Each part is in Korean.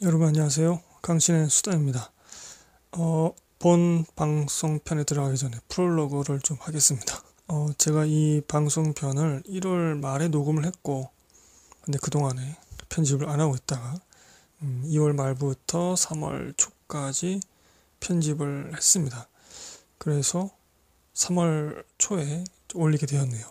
여러분 안녕하세요. 강신의 수다입니다. 어, 본 방송편에 들어가기 전에 프롤로그를 좀 하겠습니다. 어, 제가 이 방송편을 1월 말에 녹음을 했고 근데 그동안에 편집을 안 하고 있다가 음, 2월 말부터 3월 초까지 편집을 했습니다. 그래서 3월 초에 올리게 되었네요.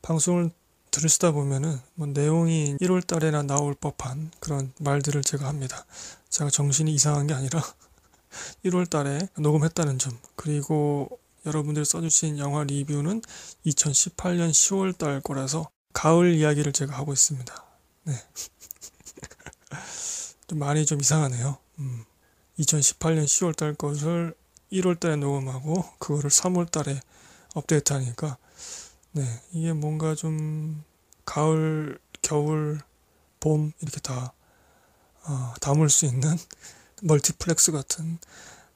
방송을 들으시다 보면은 뭐 내용이 1월 달에나 나올 법한 그런 말들을 제가 합니다. 제가 정신이 이상한 게 아니라 1월 달에 녹음했다는 점 그리고 여러분들이 써주신 영화 리뷰는 2018년 10월 달 거라서 가을 이야기를 제가 하고 있습니다. 네. 좀 많이 좀 이상하네요. 음. 2018년 10월 달 것을 1월 달에 녹음하고 그거를 3월 달에 업데이트 하니까 네. 이게 뭔가 좀 가을, 겨울, 봄 이렇게 다 어, 담을 수 있는 멀티플렉스 같은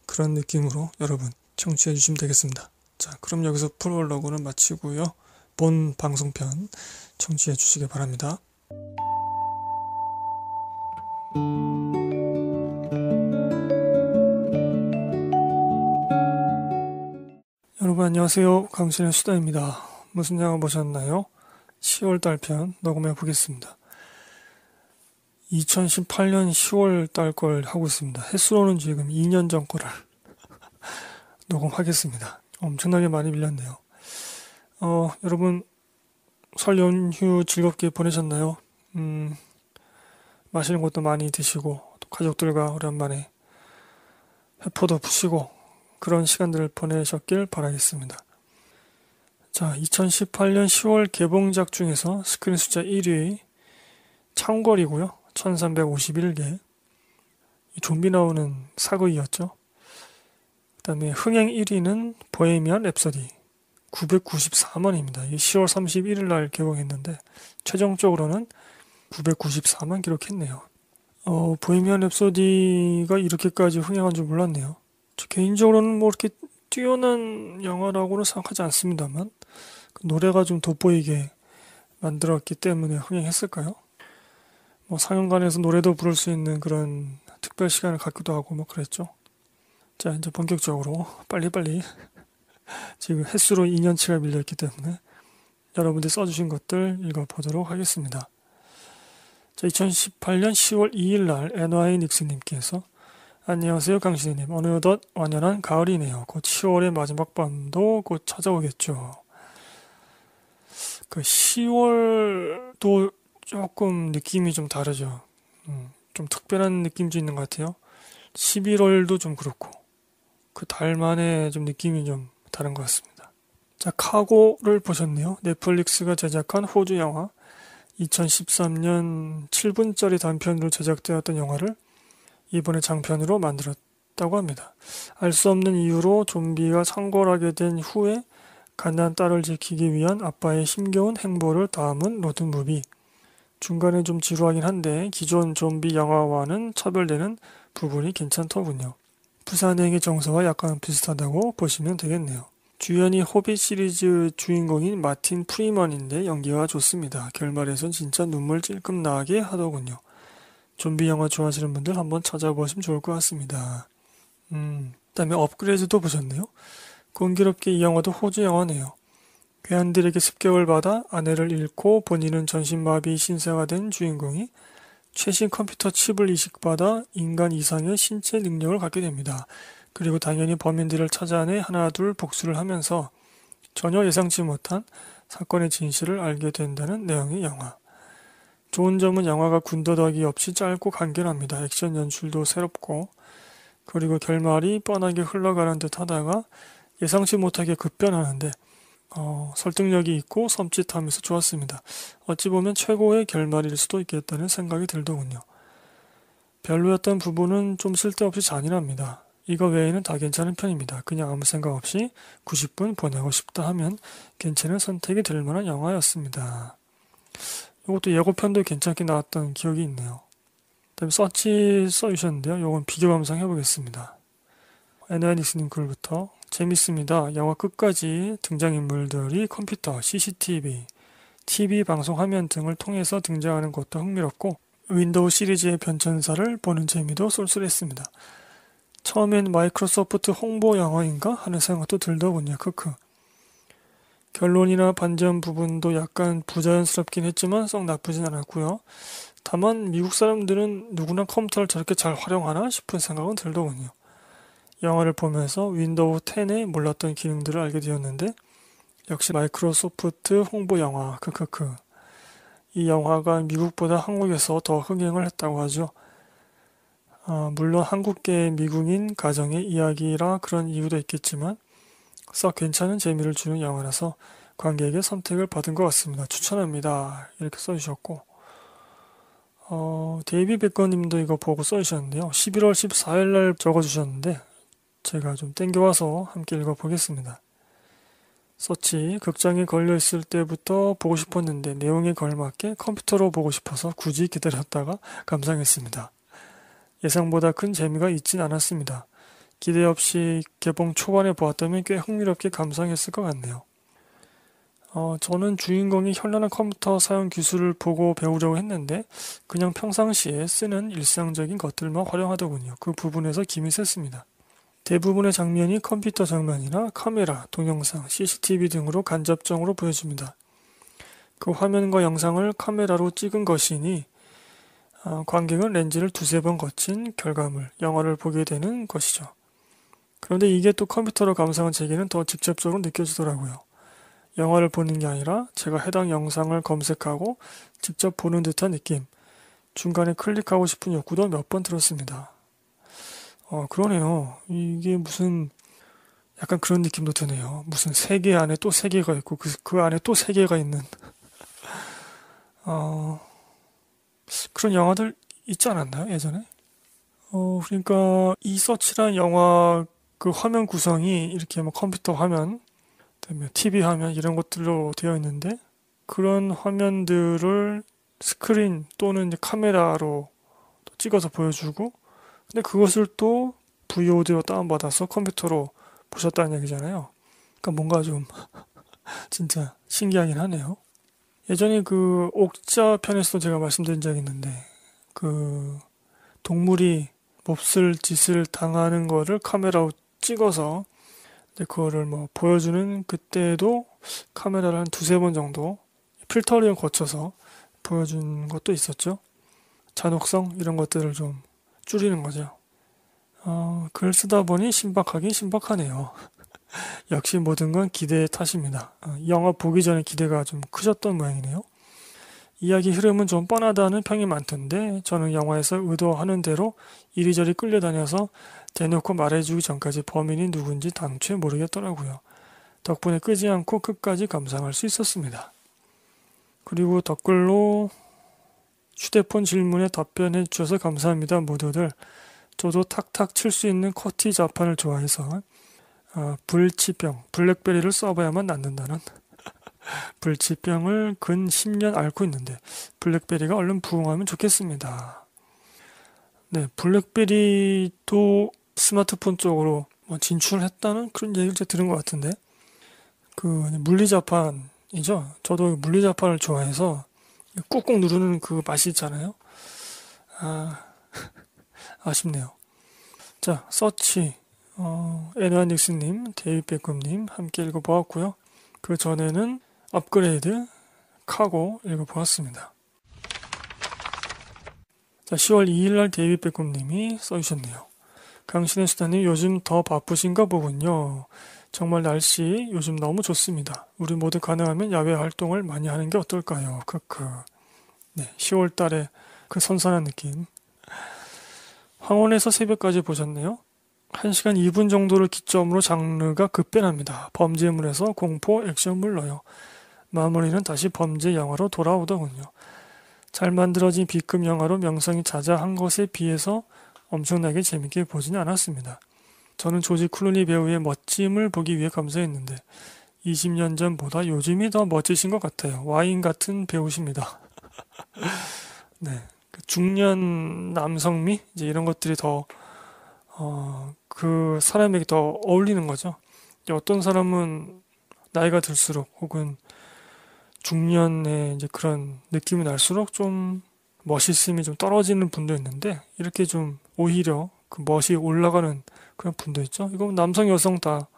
그런 느낌으로 여러분 청취해 주시면 되겠습니다. 자, 그럼 여기서 프로로그는 마치고요. 본 방송편 청취해 주시기 바랍니다. 여러분 안녕하세요. 강신의 수다입니다. 무슨 영화 보셨나요? 10월달 편 녹음해 보겠습니다. 2018년 10월달 걸 하고 있습니다. 횟수로는 지금 2년 전 거를 녹음하겠습니다. 엄청나게 많이 밀렸네요. 어, 여러분 설 연휴 즐겁게 보내셨나요? 음, 마시는 것도 많이 드시고 또 가족들과 오랜만에 회포도 푸시고 그런 시간들을 보내셨길 바라겠습니다. 자, 2018년 10월 개봉작 중에서 스크린 숫자 1위 창궐이고요. 1351개. 좀비 나오는 사극이었죠. 그 다음에 흥행 1위는 보헤미안 랩서디 994만입니다. 10월 31일 날 개봉했는데 최종적으로는 994만 기록했네요. 어, 보헤미안 랩소디가 이렇게까지 흥행한 줄 몰랐네요. 개인적으로는 뭐 이렇게 뛰어난 영화라고는 생각하지 않습니다만 그 노래가 좀 돋보이게 만들었기 때문에 흥행했을까요? 뭐 상영관에서 노래도 부를 수 있는 그런 특별 시간을 갖기도 하고 뭐 그랬죠. 자 이제 본격적으로 빨리빨리 지금 횟수로 2년치가 밀려있기 때문에 여러분들 써주신 것들 읽어보도록 하겠습니다. 자, 2018년 10월 2일 날 NY 닉스님께서 안녕하세요 강신혜님 어느덧 완연한 가을이네요. 곧 10월의 마지막 밤도 곧 찾아오겠죠. 그 10월도 조금 느낌이 좀 다르죠. 음, 좀 특별한 느낌도 있는 것 같아요. 11월도 좀 그렇고 그 달만에 좀 느낌이 좀 다른 것 같습니다. 자 카고를 보셨네요. 넷플릭스가 제작한 호주 영화 2013년 7분짜리 단편으로 제작되었던 영화를 이번에 장편으로 만들었다고 합니다. 알 수 없는 이유로 좀비가 창궐하게 된 후에 갓난 딸을 지키기 위한 아빠의 힘겨운 행보를 담은 로드무비. 중간에 좀 지루하긴 한데 기존 좀비 영화와는 차별되는 부분이 괜찮더군요. 부산행의 정서와 약간 비슷하다고 보시면 되겠네요. 주연이 호빗 시리즈 주인공인 마틴 프리먼인데 연기가 좋습니다. 결말에선 진짜 눈물 찔끔 나게 하더군요. 좀비 영화 좋아하시는 분들 한번 찾아보시면 좋을 것 같습니다. 음, 그다음에 업그레이드도 보셨네요. 공교롭게 이 영화도 호주 영화네요. 괴한들에게 습격을 받아 아내를 잃고 본인은 전신마비 신세가 된 주인공이 최신 컴퓨터 칩을 이식받아 인간 이상의 신체 능력을 갖게 됩니다. 그리고 당연히 범인들을 찾아내 하나둘 복수를 하면서 전혀 예상치 못한 사건의 진실을 알게 된다는 내용의 영화. 좋은 점은 영화가 군더더기 없이 짧고 간결합니다. 액션 연출도 새롭고 그리고 결말이 뻔하게 흘러가는 듯 하다가 예상치 못하게 급변하는데 어, 설득력이 있고 섬찟하면서 좋았습니다. 어찌 보면 최고의 결말일 수도 있겠다는 생각이 들더군요. 별로였던 부분은 좀 쓸데없이 잔인합니다. 이거 외에는 다 괜찮은 편입니다. 그냥 아무 생각 없이 90분 보내고 싶다 하면 괜찮은 선택이 될 만한 영화였습니다. 이것도 예고편도 괜찮게 나왔던 기억이 있네요. 다음에 서치 써주셨는데요. 이건 비교 감상 해보겠습니다. 에너닉스님 글부터 재밌습니다. 영화 끝까지 등장인물들이 컴퓨터, CCTV, TV 방송 화면 등을 통해서 등장하는 것도 흥미롭고 윈도우 시리즈의 변천사를 보는 재미도 쏠쏠했습니다. 처음엔 마이크로소프트 홍보 영화인가 하는 생각도 들더군요. 크크. 결론이나 반전 부분도 약간 부자연스럽긴 했지만 썩 나쁘진 않았고요. 다만 미국 사람들은 누구나 컴퓨터를 저렇게 잘 활용하나 싶은 생각은 들더군요. 영화를 보면서 윈도우 10에 몰랐던 기능들을 알게 되었는데 역시 마이크로소프트 홍보 영화 크크크 이 영화가 미국보다 한국에서 더 흥행을 했다고 하죠. 아, 물론 한국계 미국인 가정의 이야기라 그런 이유도 있겠지만 썩 괜찮은 재미를 주는 영화라서 관객의 선택을 받은 것 같습니다. 추천합니다. 이렇게 써주셨고 어, 데이비 백건님도 이거 보고 써주셨는데요. 11월 14일 날 적어주셨는데 제가 좀 땡겨와서 함께 읽어보겠습니다. 서치 극장에 걸려있을 때부터 보고 싶었는데 내용에 걸맞게 컴퓨터로 보고 싶어서 굳이 기다렸다가 감상했습니다. 예상보다 큰 재미가 있진 않았습니다. 기대 없이 개봉 초반에 보았다면 꽤 흥미롭게 감상했을 것 같네요. 어, 저는 주인공이 현란한 컴퓨터 사용 기술을 보고 배우려고 했는데 그냥 평상시에 쓰는 일상적인 것들만 활용하더군요. 그 부분에서 김이 셌습니다. 대부분의 장면이 컴퓨터 장면이나 카메라, 동영상, CCTV 등으로 간접적으로 보여집니다. 그 화면과 영상을 카메라로 찍은 것이니 관객은 어, 렌즈를 두세 번 거친 결과물, 영화를 보게 되는 것이죠. 그런데 이게 또 컴퓨터로 감상한 제게는 더 직접적으로 느껴지더라고요. 영화를 보는 게 아니라 제가 해당 영상을 검색하고 직접 보는 듯한 느낌, 중간에 클릭하고 싶은 욕구도 몇 번 들었습니다. 어, 그러네요. 이게 무슨 약간 그런 느낌도 드네요. 무슨 세계 안에 또 세계가 있고 그, 그 안에 또 세계가 있는 어, 그런 영화들 있지 않았나요 예전에? 어, 그러니까 이 서치란 영화 그 화면 구성이 이렇게 뭐 컴퓨터 화면, 그다 TV 화면 이런 것들로 되어 있는데 그런 화면들을 스크린 또는 카메라로 찍어서 보여주고 근데 그것을 또 VOD로 다운받아서 컴퓨터로 보셨다는 얘기잖아요. 그러니까 뭔가 좀 진짜 신기하긴 하네요. 예전에 그 옥자 편에서도 제가 말씀드린 적이 있는데 그 동물이 몹쓸 짓을 당하는 거를 카메라로 찍어서 그거를 뭐 보여주는 그때도 카메라를 한 두세 번 정도 필터링을 거쳐서 보여준 것도 있었죠. 잔혹성 이런 것들을 좀 줄이는 거죠. 어, 글 쓰다 보니 신박하긴 신박하네요. 역시 모든 건 기대의 탓입니다. 어, 영화 보기 전에 기대가 좀 크셨던 모양이네요. 이야기 흐름은 좀 뻔하다는 평이 많던데 저는 영화에서 의도하는 대로 이리저리 끌려다녀서 대놓고 말해주기 전까지 범인이 누군지 당최 모르겠더라고요. 덕분에 끄지 않고 끝까지 감상할 수 있었습니다. 그리고 덧글로 휴대폰 질문에 답변해 주셔서 감사합니다. 모두들. 저도 탁탁 칠 수 있는 커티 자판을 좋아해서 아, 불치병, 블랙베리를 써봐야만 낫는다는 불치병을 근 10년 앓고 있는데 블랙베리가 얼른 부흥하면 좋겠습니다. 네, 블랙베리도 스마트폰 쪽으로 뭐 진출했다는 그런 얘기를 제가 들은 것 같은데 그 물리자판이죠. 저도 물리자판을 좋아해서 꾹꾹 누르는 그 맛이 있잖아요. 아, 아쉽네요. 자, 서치, 어, 에너닉스님, 데이백금님 함께 읽어보았고요. 그 전에는 업그레이드, 카고 읽어보았습니다. 자, 10월 2일날 데이비백금님이 써주셨네요. 강신의 수다님 요즘 더 바쁘신가 보군요. 정말 날씨 요즘 너무 좋습니다. 우리 모두 가능하면 야외 활동을 많이 하는 게 어떨까요? 크크. 네, 10월 달에 그 선선한 느낌. 황혼에서 새벽까지 보셨네요. 1시간 2분 정도를 기점으로 장르가 급변합니다. 범죄물에서 공포, 액션물로요. 마무리는 다시 범죄 영화로 돌아오더군요. 잘 만들어진 B급 영화로 명성이 자자한 것에 비해서 엄청나게 재밌게 보진 않았습니다. 저는 조지 클루니 배우의 멋짐을 보기 위해 감사했는데 20년 전보다 요즘이 더 멋지신 것 같아요. 와인 같은 배우십니다. 네. 그 중년 남성미 이제 이런 것들이 더 어, 그 사람에게 더 어울리는 거죠. 어떤 사람은 나이가 들수록 혹은 중년의 이제 그런 느낌이 날수록 좀 멋있음이 좀 떨어지는 분도 있는데 이렇게 좀 오히려 그 멋이 올라가는 그런 분도 있죠. 이건 남성 여성 다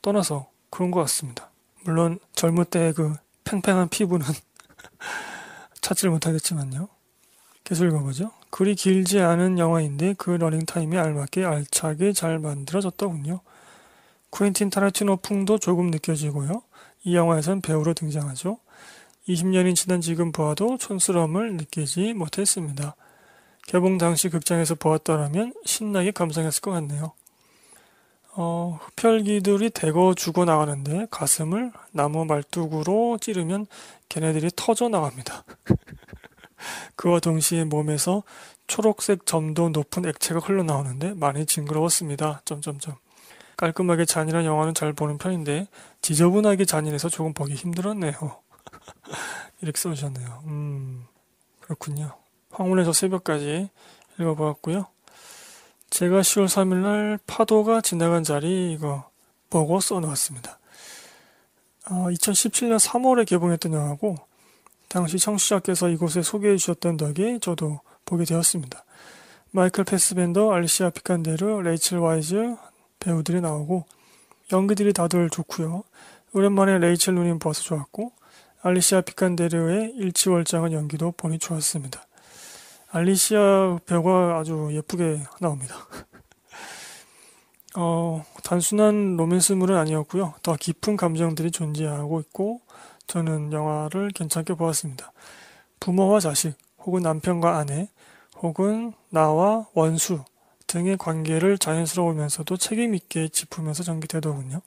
떠나서 그런 것 같습니다. 물론 젊을 때 그 팽팽한 피부는 찾지를 못하겠지만요. 계속 읽어보죠. 그리 길지 않은 영화인데 그러닝타임이 알맞게 알차게 잘 만들어졌더군요. 쿠엔틴 타라티노 풍도 조금 느껴지고요. 이 영화에선 배우로 등장하죠. 20년이 지난 지금 보아도 촌스러움을 느끼지 못했습니다. 개봉 당시 극장에서 보았더라면 신나게 감상했을 것 같네요. 어, 흡혈귀들이 대거 죽어나가는데 가슴을 나무 말뚝으로 찌르면 걔네들이 터져나갑니다. 그와 동시에 몸에서 초록색 점도 높은 액체가 흘러나오는데 많이 징그러웠습니다. 점점점. 깔끔하게 잔인한 영화는 잘 보는 편인데 지저분하게 잔인해서 조금 보기 힘들었네요. 이렇게 써주셨네요. 음, 그렇군요. 황혼에서 새벽까지 읽어보았고요. 제가 10월 3일날 파도가 지나간 자리 이거 보고 써놓았습니다. 어, 2017년 3월에 개봉했던 영화고 당시 청취자께서 이곳에 소개해 주셨던 덕에 저도 보게 되었습니다. 마이클 패스벤더, 알리시아 피칸데르, 레이첼 와이즈 배우들이 나오고 연기들이 다들 좋고요. 오랜만에 레이첼 누님 봐서 좋았고 알리시아 피칸데르의 일치월장한 연기도 보니 좋았습니다. 알리시아 벼가 아주 예쁘게 나옵니다. 어, 단순한 로맨스물은 아니었고요. 더 깊은 감정들이 존재하고 있고 저는 영화를 괜찮게 보았습니다. 부모와 자식, 혹은 남편과 아내, 혹은 나와 원수 등의 관계를 자연스러우면서도 책임있게 짚으면서 전개되더군요.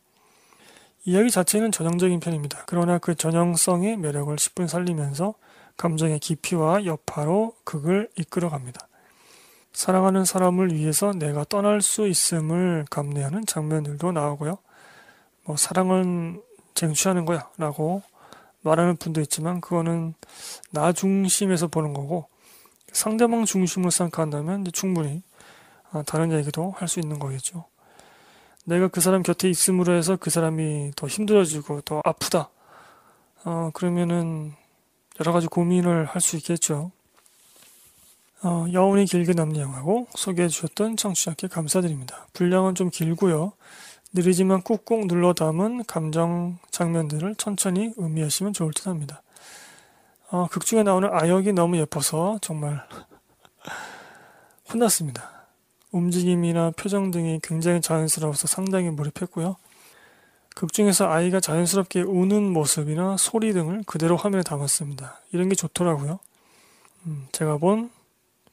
이야기 자체는 전형적인 편입니다. 그러나 그 전형성의 매력을 10분 살리면서 감정의 깊이와 여파로 극을 이끌어갑니다. 사랑하는 사람을 위해서 내가 떠날 수 있음을 감내하는 장면들도 나오고요. 뭐 사랑은 쟁취하는 거야 라고 말하는 분도 있지만 그거는 나 중심에서 보는 거고 상대방 중심으 생각한다면 충분히 아, 다른 얘기도 할 수 있는 거겠죠. 내가 그 사람 곁에 있음으로 해서 그 사람이 더 힘들어지고 더 아프다. 어, 그러면은 여러 가지 고민을 할 수 있겠죠. 어, 여운이 길게 남는 영화고 소개해 주셨던 청취자께 감사드립니다. 분량은 좀 길고요. 느리지만 꾹꾹 눌러 담은 감정 장면들을 천천히 음미하시면 좋을 듯 합니다. 어, 극 중에 나오는 아역이 너무 예뻐서 정말 혼났습니다. 움직임이나 표정 등이 굉장히 자연스러워서 상당히 몰입했고요. 극 중에서 아이가 자연스럽게 우는 모습이나 소리 등을 그대로 화면에 담았습니다. 이런 게 좋더라고요. 음, 제가 본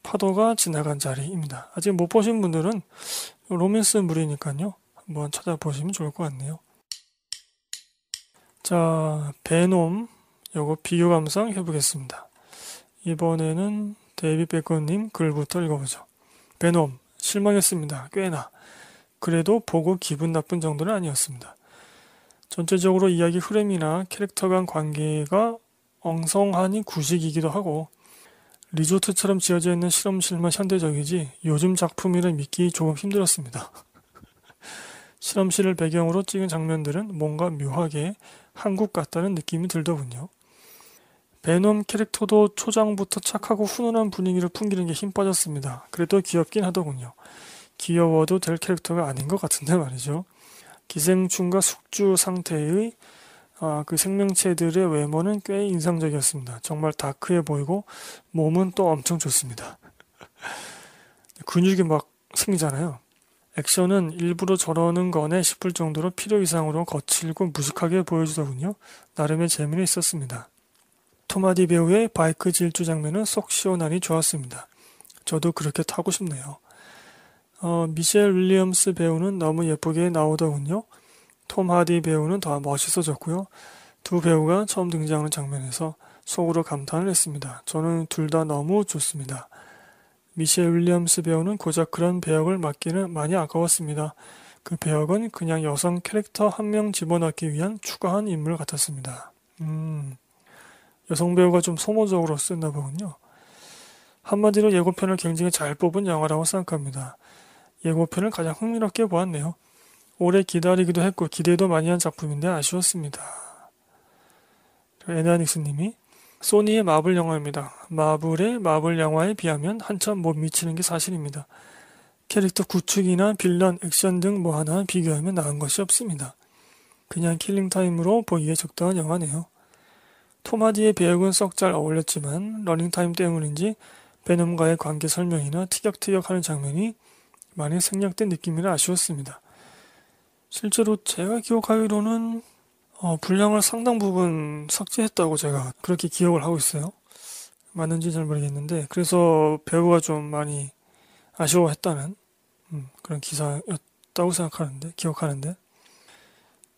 파도가 지나간 자리입니다. 아직 못 보신 분들은 로맨스 물이니까요. 한번 찾아보시면 좋을 것 같네요. 자, 베놈 요거 비교 감상 해보겠습니다. 이번에는 데이비 백건님 글부터 읽어보죠. 베놈 실망했습니다. 꽤나. 그래도 보고 기분 나쁜 정도는 아니었습니다. 전체적으로 이야기 흐름이나 캐릭터 간 관계가 엉성하니 구식이기도 하고 리조트처럼 지어져 있는 실험실만 현대적이지 요즘 작품이라 믿기 조금 힘들었습니다. 실험실을 배경으로 찍은 장면들은 뭔가 묘하게 한국 같다는 느낌이 들더군요. 베놈 캐릭터도 초장부터 착하고 훈훈한 분위기를 풍기는 게 힘 빠졌습니다. 그래도 귀엽긴 하더군요. 귀여워도 될 캐릭터가 아닌 것 같은데 말이죠. 기생충과 숙주 상태의 아, 그 생명체들의 외모는 꽤 인상적이었습니다. 정말 다크해 보이고 몸은 또 엄청 좋습니다. 근육이 막 생기잖아요. 액션은 일부러 저러는 거네 싶을 정도로 필요 이상으로 거칠고 무식하게 보여주더군요. 나름의 재미는 있었습니다. 토마디 배우의 바이크 질주 장면은 쏙 시원하니 좋았습니다. 저도 그렇게 타고 싶네요. 어, 미셸 윌리엄스 배우는 너무 예쁘게 나오더군요. 톰 하디 배우는 더 멋있어졌고요. 두 배우가 처음 등장하는 장면에서 속으로 감탄을 했습니다. 저는 둘 다 너무 좋습니다. 미셸 윌리엄스 배우는 고작 그런 배역을 맡기는 많이 아까웠습니다. 그 배역은 그냥 여성 캐릭터 한 명 집어넣기 위한 추가한 인물 같았습니다. 음, 여성 배우가 좀 소모적으로 쓰나 보군요. 한마디로 예고편을 굉장히 잘 뽑은 영화라고 생각합니다. 예고편을 가장 흥미롭게 보았네요. 오래 기다리기도 했고 기대도 많이 한 작품인데 아쉬웠습니다. 에나닉스님이 소니의 마블 영화입니다. 마블의 마블 영화에 비하면 한참 못 미치는 게 사실입니다. 캐릭터 구축이나 빌런, 액션 등 뭐 하나 비교하면 나은 것이 없습니다. 그냥 킬링타임으로 보기에 적당한 영화네요. 토마디의 배역은 썩 잘 어울렸지만 러닝타임 때문인지 베놈과의 관계 설명이나 티격태격하는 장면이 많이 생략된 느낌이라 아쉬웠습니다. 실제로 제가 기억하기로는 어, 분량을 상당 부분 삭제했다고 제가 그렇게 기억을 하고 있어요. 맞는지 잘 모르겠는데 그래서 배우가 좀 많이 아쉬워했다는 음, 그런 기사였다고 생각하는데 기억하는데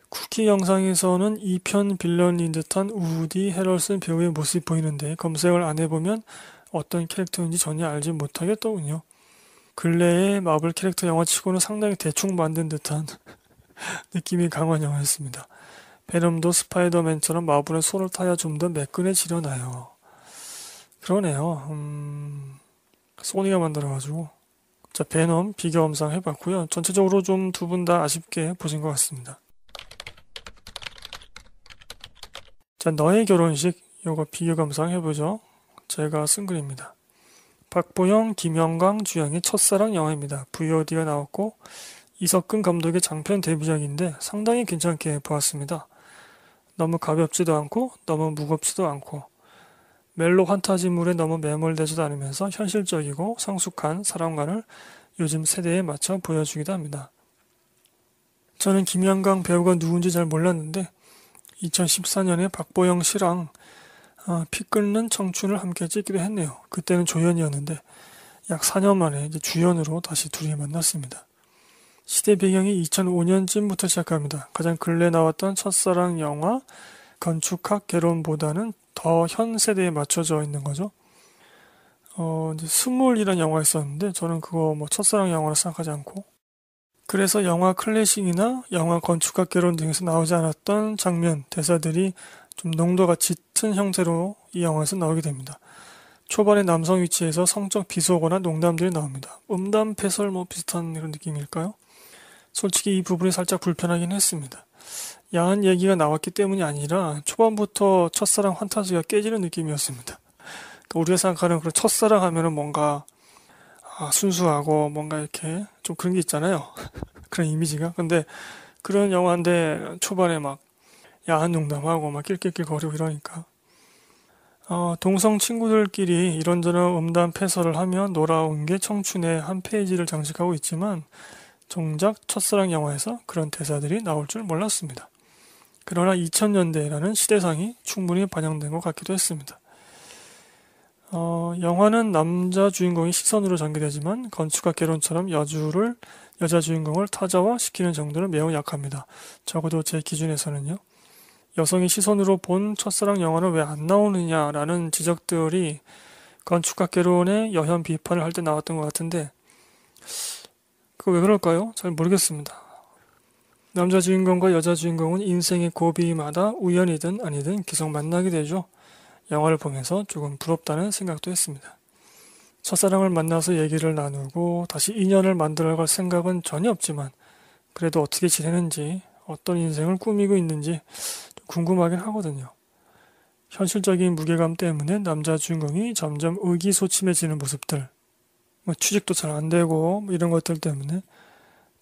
쿠키 영상에서는 2편 빌런인 듯한 우디 헤럴슨 배우의 모습이 보이는데 검색을 안 해보면 어떤 캐릭터인지 전혀 알지 못하겠더군요. 근래에 마블 캐릭터 영화치고는 상당히 대충 만든 듯한 느낌이 강한 영화였습니다. 베놈도 스파이더맨처럼 마블의 손을 타야 좀 더 매끈해지려나요? 그러네요. 음, 소니가 만들어가지고. 자, 베놈 비교험상 해봤고요. 전체적으로 좀 두 분 다 아쉽게 보신 것 같습니다. 자, 너의 결혼식. 요거 비교감상 해보죠. 제가 쓴 글입니다. 박보영, 김영광, 주영의 첫사랑 영화입니다. VOD에 나왔고 이석근 감독의 장편 데뷔작인데 상당히 괜찮게 보았습니다. 너무 가볍지도 않고 너무 무겁지도 않고 멜로 환타지물에 너무 매몰되지도 않으면서 현실적이고 성숙한 사람관을 요즘 세대에 맞춰 보여주기도 합니다. 저는 김영광 배우가 누군지 잘 몰랐는데 2014년에 박보영 씨랑 아, 피 끓는 청춘을 함께 찍기도 했네요. 그때는 조연이었는데 약 4년 만에 주연으로 다시 둘이 만났습니다. 시대 배경이 2005년쯤부터 시작합니다. 가장 근래 나왔던 첫사랑 영화 건축학 개론보다는 더 현 세대에 맞춰져 있는 거죠. 어, 이제 스물이란 영화 있었는데 저는 그거 뭐 첫사랑 영화로 생각하지 않고 그래서 영화 클래식이나 영화 건축학 개론 등에서 나오지 않았던 장면, 대사들이 좀 농도가 짙은 형태로 이 영화에서 나오게 됩니다. 초반에 남성 위치에서 성적 비속어나 농담들이 나옵니다. 음담 패설 뭐 비슷한 이런 느낌일까요? 솔직히 이 부분이 살짝 불편하긴 했습니다. 야한 얘기가 나왔기 때문이 아니라 초반부터 첫사랑 환타지가 깨지는 느낌이었습니다. 그러니까 우리가 생각하는 그런 첫사랑 하면은 뭔가 아, 순수하고 뭔가 이렇게 좀 그런 게 있잖아요. 그런 이미지가. 근데 그런 영화인데 초반에 막 야한 농담하고 막 낄낄낄 거리고 이러니까 어, 동성 친구들끼리 이런저런 음담 패설을 하며 놀아온 게 청춘의 한 페이지를 장식하고 있지만 정작 첫사랑 영화에서 그런 대사들이 나올 줄 몰랐습니다. 그러나 2000년대라는 시대상이 충분히 반영된 것 같기도 했습니다. 어, 영화는 남자 주인공이 시선으로 전개되지만 건축학 개론처럼 여주를 여자 주인공을 타자화 시키는 정도는 매우 약합니다. 적어도 제 기준에서는요. 여성의 시선으로 본 첫사랑 영화는 왜 안 나오느냐라는 지적들이 건축학개론의 여현 비판을 할 때 나왔던 것 같은데 그거 왜 그럴까요? 잘 모르겠습니다. 남자 주인공과 여자 주인공은 인생의 고비마다 우연이든 아니든 계속 만나게 되죠. 영화를 보면서 조금 부럽다는 생각도 했습니다. 첫사랑을 만나서 얘기를 나누고 다시 인연을 만들어갈 생각은 전혀 없지만 그래도 어떻게 지내는지 어떤 인생을 꾸미고 있는지 궁금하긴 하거든요. 현실적인 무게감 때문에 남자 주인공이 점점 의기소침해지는 모습들, 뭐 취직도 잘 안 되고 뭐 이런 것들 때문에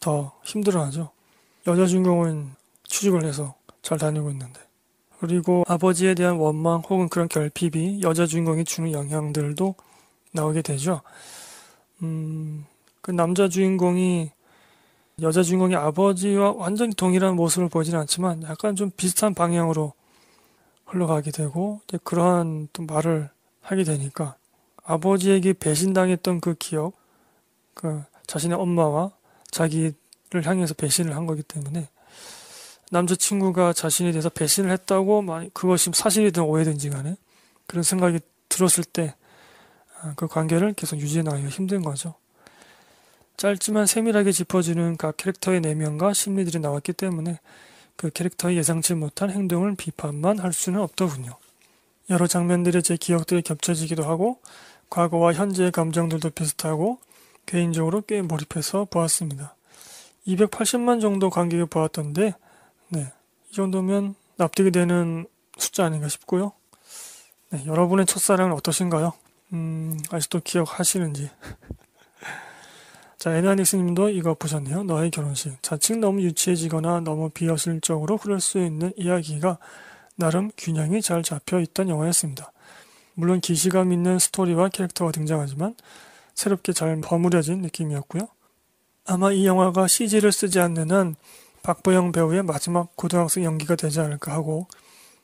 더 힘들어하죠. 여자 주인공은 취직을 해서 잘 다니고 있는데. 그리고 아버지에 대한 원망 혹은 그런 결핍이 여자 주인공이 주는 영향들도 나오게 되죠. 음, 그 남자 주인공이 여자 주인공이 아버지와 완전히 동일한 모습을 보이진 않지만 약간 좀 비슷한 방향으로 흘러가게 되고 이제 그러한 또 말을 하게 되니까 아버지에게 배신당했던 그 기억, 그 자신의 엄마와 자기를 향해서 배신을 한 거기 때문에 남자친구가 자신에 대해서 배신을 했다고 그것이 사실이든 오해든지 간에 그런 생각이 들었을 때그 아, 관계를 계속 유지해 나가기가 힘든 거죠. 짧지만 세밀하게 짚어주는 각 그러니까 캐릭터의 내면과 심리들이 나왔기 때문에 그 캐릭터의 예상치 못한 행동을 비판만 할 수는 없더군요. 여러 장면들의 제 기억들이 겹쳐지기도 하고 과거와 현재의 감정들도 비슷하고 개인적으로 꽤 몰입해서 보았습니다. 280만 정도 관객을 보았던데 네, 이 정도면 납득이 되는 숫자 아닌가 싶고요. 네, 여러분의 첫사랑은 어떠신가요? 음, 아직도 기억하시는지. 자, 에나닉스님도 이거 보셨네요. 너의 결혼식. 자칭 너무 유치해지거나 너무 비현실적으로 흐를 수 있는 이야기가 나름 균형이 잘 잡혀 있던 영화였습니다. 물론 기시감 있는 스토리와 캐릭터가 등장하지만 새롭게 잘 버무려진 느낌이었고요. 아마 이 영화가 CG를 쓰지 않는 한 박보영 배우의 마지막 고등학생 연기가 되지 않을까 하고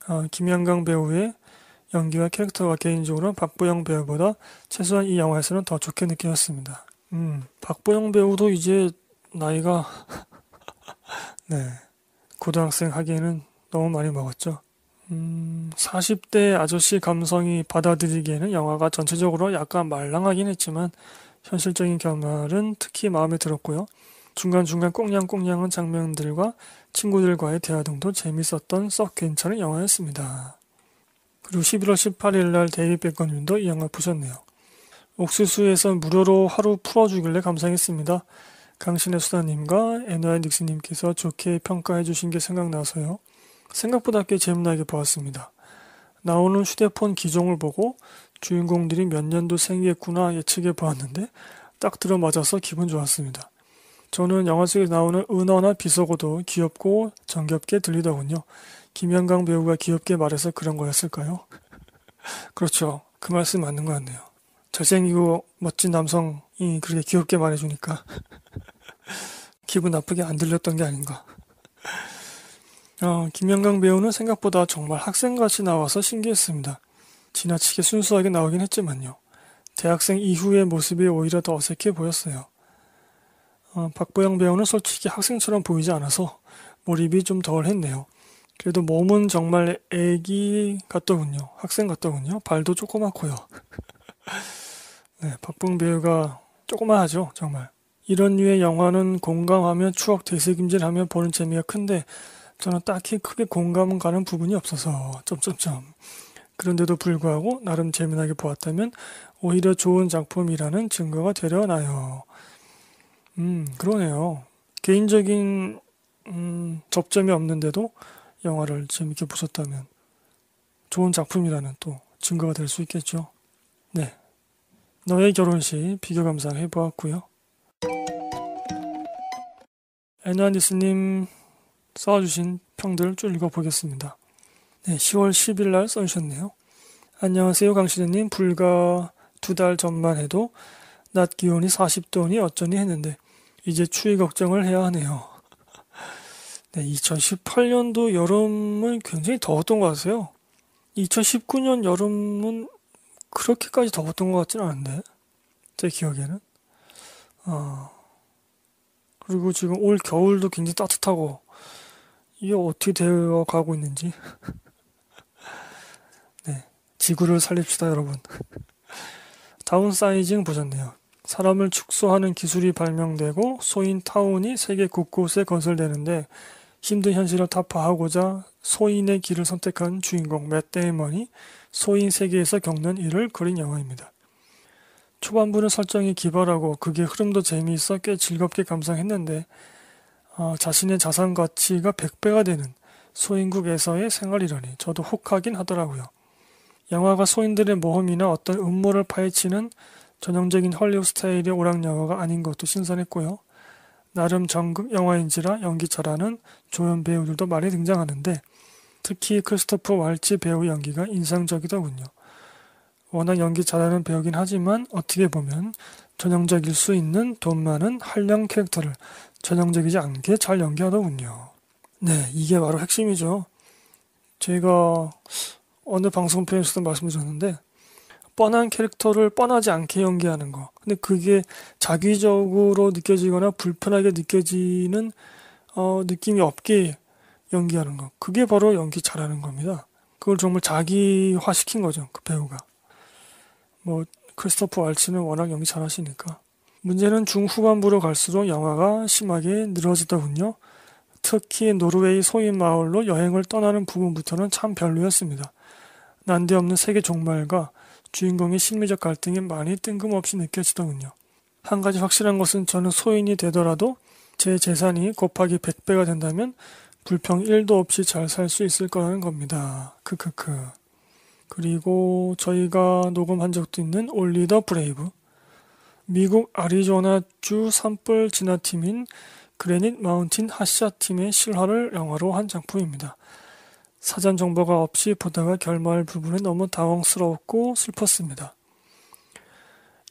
어, 김양강 배우의 연기와 캐릭터가 개인적으로 박보영 배우보다 최소한 이 영화에서는 더 좋게 느껴졌습니다. 음, 박보영 배우도 이제 나이가 네 고등학생 하기에는 너무 많이 먹었죠. 음, 40대 아저씨 감성이 받아들이기에는 영화가 전체적으로 약간 말랑하긴 했지만 현실적인 결말은 특히 마음에 들었고요. 중간중간 꽁냥꽁냥한 장면들과 친구들과의 대화 등도 재밌었던 썩 괜찮은 영화였습니다. 그리고 11월 18일 날 데이비 백건윤도 이 영화 보셨네요. 옥수수에선 무료로 하루 풀어주길래 감상했습니다. 강신의 수다님과 에너의 닉스님께서 좋게 평가해주신 게 생각나서요. 생각보다 꽤 재미나게 보았습니다. 나오는 휴대폰 기종을 보고 주인공들이 몇 년도 생이구나 예측해 보았는데 딱 들어맞아서 기분 좋았습니다. 저는 영화 속에 나오는 은어나 비속어도 귀엽고 정겹게 들리더군요. 김현강 배우가 귀엽게 말해서 그런 거였을까요? 그렇죠. 그 말씀 맞는 것 같네요. 잘생기고 멋진 남성이 그렇게 귀엽게 말해주니까 기분 나쁘게 안 들렸던 게 아닌가. 어, 김영강 배우는 생각보다 정말 학생같이 나와서 신기했습니다. 지나치게 순수하게 나오긴 했지만요. 대학생 이후의 모습이 오히려 더 어색해 보였어요. 어, 박보영 배우는 솔직히 학생처럼 보이지 않아서 몰입이 좀 덜 했네요. 그래도 몸은 정말 애기 같더군요. 학생 같더군요. 발도 조그맣고요. 네, 박봉 배우가 조그마하죠, 정말. 이런 류의 영화는 공감하면 추억 되새김질하며 보는 재미가 큰데 저는 딱히 크게 공감 가는 부분이 없어서 점점점 그런데도 불구하고 나름 재미나게 보았다면 오히려 좋은 작품이라는 증거가 되려나요. 음, 그러네요. 개인적인 음, 접점이 없는데도 영화를 재밌게 보셨다면 좋은 작품이라는 또 증거가 될 수 있겠죠. 너의 결혼식 비교 감상 해보았고요. 애누안디스님 써주신 평들 쭉 읽어보겠습니다. 네, 10월 10일 날 써주셨네요. 안녕하세요 강시대님 불과 두 달 전만 해도 낮 기온이 40도니 어쩌니 했는데 이제 추위 걱정을 해야 하네요. 네, 2018년도 여름은 굉장히 더웠던 것 같아요. 2019년 여름은 그렇게까지 더웠던 것 같지는 않은데 제 기억에는 어, 그리고 지금 올 겨울도 굉장히 따뜻하고 이게 어떻게 되어 가고 있는지 네 지구를 살립시다 여러분 다운사이징 보셨네요 사람을 축소하는 기술이 발명되고 소인 타운이 세계 곳곳에 건설되는데 힘든 현실을 타파하고자 소인의 길을 선택한 주인공 맷 데이먼이 소인 세계에서 겪는 일을 그린 영화입니다. 초반부는 설정이 기발하고 그게 흐름도 재미있어 꽤 즐겁게 감상했는데 어, 자신의 자산 가치가 100배가 되는 소인국에서의 생활이라니 저도 혹하긴 하더라고요. 영화가 소인들의 모험이나 어떤 음모를 파헤치는 전형적인 헐리우드 스타일의 오락 영화가 아닌 것도 신선했고요. 나름 정극 영화인지라 연기 잘하는 조연 배우들도 많이 등장하는데 특히 크리스토프 왈츠 배우 연기가 인상적이더군요. 워낙 연기 잘하는 배우긴 하지만 어떻게 보면 전형적일 수 있는 돈 많은 한량 캐릭터를 전형적이지 않게 잘 연기하더군요. 네, 이게 바로 핵심이죠. 저가 어느 방송 편에서도 말씀 드렸는데 뻔한 캐릭터를 뻔하지 않게 연기하는 거. 근데 그게 자기적으로 느껴지거나 불편하게 느껴지는 어, 느낌이 없게 연기하는 거. 그게 바로 연기 잘하는 겁니다. 그걸 정말 자기화 시킨 거죠. 그 배우가. 뭐, 크리스토퍼 알츠는 워낙 연기 잘하시니까. 문제는 중후반부로 갈수록 영화가 심하게 늘어지더군요. 특히 노르웨이 소인 마을로 여행을 떠나는 부분부터는 참 별로였습니다. 난데없는 세계 종말과 주인공의 심리적 갈등이 많이 뜬금없이 느껴지더군요. 한 가지 확실한 것은 저는 소인이 되더라도 제 재산이 곱하기 100배가 된다면 불평 1도 없이 잘 살 수 있을 거라는 겁니다. 크크크. 그리고 저희가 녹음한 적도 있는 올리더 브레이브. 미국 아리조나주 산불 진화팀인 그래닛 마운틴 하샤 팀의 실화를 영화로 한 작품입니다. 사전 정보가 없이 보다가 결말 부분에 너무 당황스러웠고 슬펐습니다.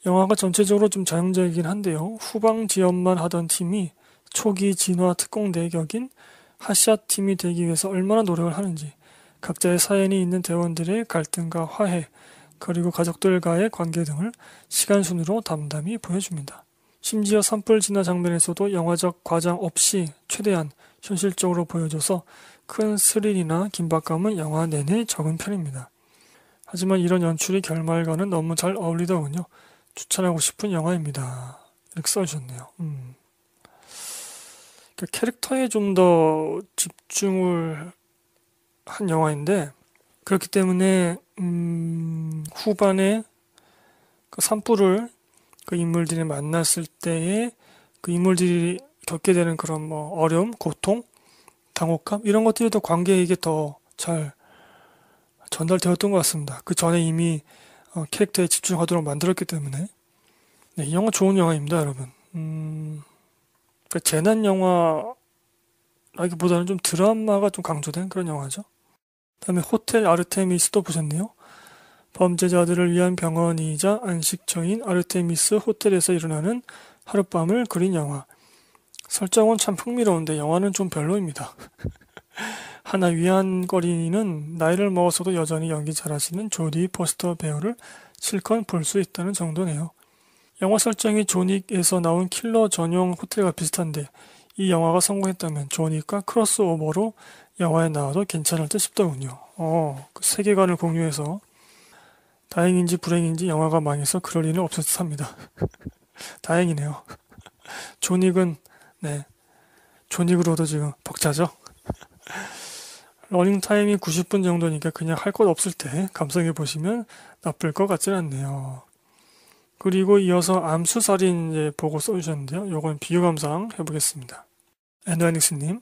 영화가 전체적으로 좀자영적이긴 한데요. 후방 지연만 하던 팀이 초기 진화 특공 대격인 하샤 팀이 되기 위해서 얼마나 노력을 하는지, 각자의 사연이 있는 대원들의 갈등과 화해, 그리고 가족들과의 관계 등을 시간 순으로 담담히 보여줍니다. 심지어 산불 진화 장면에서도 영화적 과장 없이 최대한 현실적으로 보여줘서 큰 스릴이나 긴박감은 영화 내내 적은 편입니다. 하지만 이런 연출이 결말과는 너무 잘 어울리더군요. 추천하고 싶은 영화입니다. 이렇게 써주셨네요. 음. 그 캐릭터에 좀 더 집중을 한 영화인데 그렇기 때문에 음, 후반에 그 산불을 그 인물들이 만났을 때에 그 인물들이 겪게 되는 그런 뭐 어려움, 고통, 당혹감 이런 것들이 더 관객에게 더 잘 전달되었던 것 같습니다. 그 전에 이미 어, 캐릭터에 집중하도록 만들었기 때문에 네, 이 영화 좋은 영화입니다, 여러분. 음... 그 재난 영화라기보다는 좀 드라마가 좀 강조된 그런 영화죠. 그다음에 호텔 아르테미스도 보셨네요. 범죄자들을 위한 병원이자 안식처인 아르테미스 호텔에서 일어나는 하룻밤을 그린 영화. 설정은 참 흥미로운데 영화는 좀 별로입니다. 하나 위안거리는 나이를 먹어서도 여전히 연기 잘하시는 조디 포스터 배우를 실컷 볼 수 있다는 정도네요. 영화 설정이 조닉에서 나온 킬러 전용 호텔과 비슷한데 이 영화가 성공했다면 조닉과 크로스오버로 영화에 나와도 괜찮을 듯 싶더군요. 어, 그 세계관을 공유해서 다행인지 불행인지 영화가 망해서 그럴 리는 없을 듯합니다. 다행이네요. 조닉은 네 조닉으로도 지금 벅차죠. 러닝 타임이 90분 정도니까 그냥 할 것 없을 때 감상해 보시면 나쁠 것 같진 않네요. 그리고 이어서 암수살인 이 보고 써주셨는데요. 요건 비유감상 해보겠습니다. 앤더닉스님,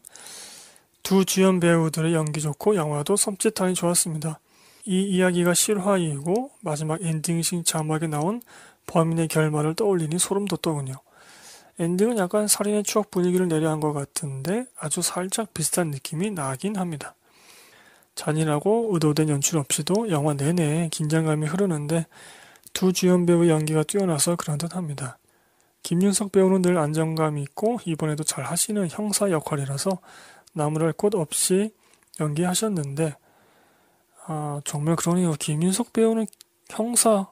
두 주연 배우들의 연기 좋고 영화도 섬찟하니 좋았습니다. 이 이야기가 실화이고 마지막 엔딩식 자막에 나온 범인의 결말을 떠올리니 소름 돋더군요. 엔딩은 약간 살인의 추억 분위기를 내려한 것 같은데 아주 살짝 비슷한 느낌이 나긴 합니다. 잔인하고 의도된 연출 없이도 영화 내내 긴장감이 흐르는데 두 주연 배우의 연기가 뛰어나서 그런 듯 합니다. 김윤석 배우는 늘 안정감 이 있고 이번에도 잘 하시는 형사 역할이라서 나무랄 곳 없이 연기하셨는데 아 정말 그러네요. 김윤석 배우는 형사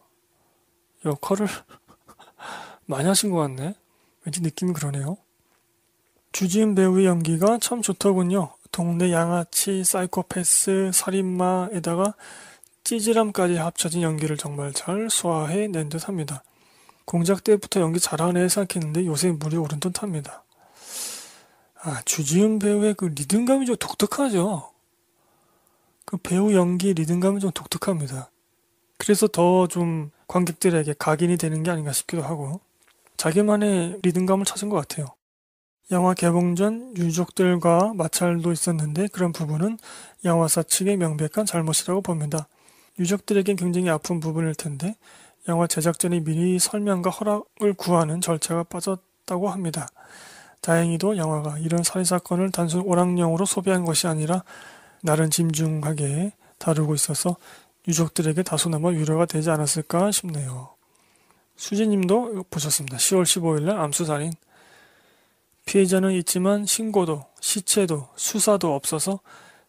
역할을 많이 하신 것 같네. 왠지 느낌이 그러네요. 주지은 배우의 연기가 참 좋더군요. 동네 양아치, 사이코패스, 살인마에다가 찌질함까지 합쳐진 연기를 정말 잘 소화해 낸 듯 합니다. 공작 때부터 연기 잘하네 생각했는데 요새 물이 오른 듯 합니다. 아, 주지훈 배우의 그 리듬감이 좀 독특하죠? 그 배우 연기 리듬감이 좀 독특합니다. 그래서 더 좀 관객들에게 각인이 되는 게 아닌가 싶기도 하고, 자기만의 리듬감을 찾은 것 같아요. 영화 개봉 전 유족들과 마찰도 있었는데 그런 부분은 영화사 측의 명백한 잘못이라고 봅니다. 유족들에겐 굉장히 아픈 부분일 텐데 영화 제작전이 미리 설명과 허락을 구하는 절차가 빠졌다고 합니다. 다행히도 영화가 이런 살인사건을 단순 오락용으로 소비한 것이 아니라 나름 진중하게 다루고 있어서 유족들에게 다소나마 위로가 되지 않았을까 싶네요. 수지님도 보셨습니다. 10월 15일날 암수살인. 피해자는 있지만 신고도, 시체도, 수사도 없어서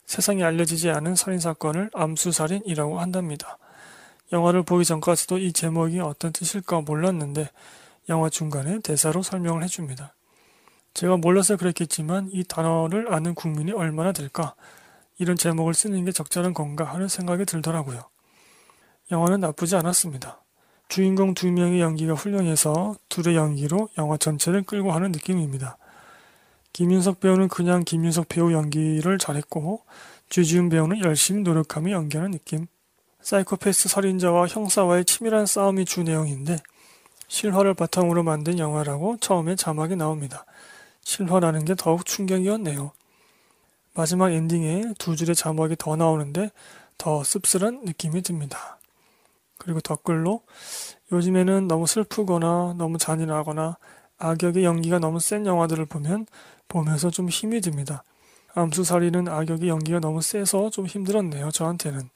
세상에 알려지지 않은 살인사건을 암수살인이라고 한답니다. 영화를 보기 전까지도 이 제목이 어떤 뜻일까 몰랐는데 영화 중간에 대사로 설명을 해줍니다. 제가 몰라서 그랬겠지만 이 단어를 아는 국민이 얼마나 될까? 이런 제목을 쓰는 게 적절한 건가 하는 생각이 들더라고요. 영화는 나쁘지 않았습니다. 주인공 두 명의 연기가 훌륭해서 둘의 연기로 영화 전체를 끌고 하는 느낌입니다. 김윤석 배우는 그냥 김윤석 배우 연기를 잘했고 주지훈 배우는 열심히 노력하며 연기하는 느낌. 사이코패스 살인자와 형사와의 치밀한 싸움이 주 내용인데 실화를 바탕으로 만든 영화라고 처음에 자막이 나옵니다. 실화라는 게 더욱 충격이었네요. 마지막 엔딩에 두 줄의 자막이 더 나오는데 더 씁쓸한 느낌이 듭니다. 그리고 댓글로 요즘에는 너무 슬프거나 너무 잔인하거나 악역의 연기가 너무 센 영화들을 보면 보면서 좀 힘이 듭니다. 암수살이는 악역이 연기가 너무 세서 좀 힘들었네요. 저한테는.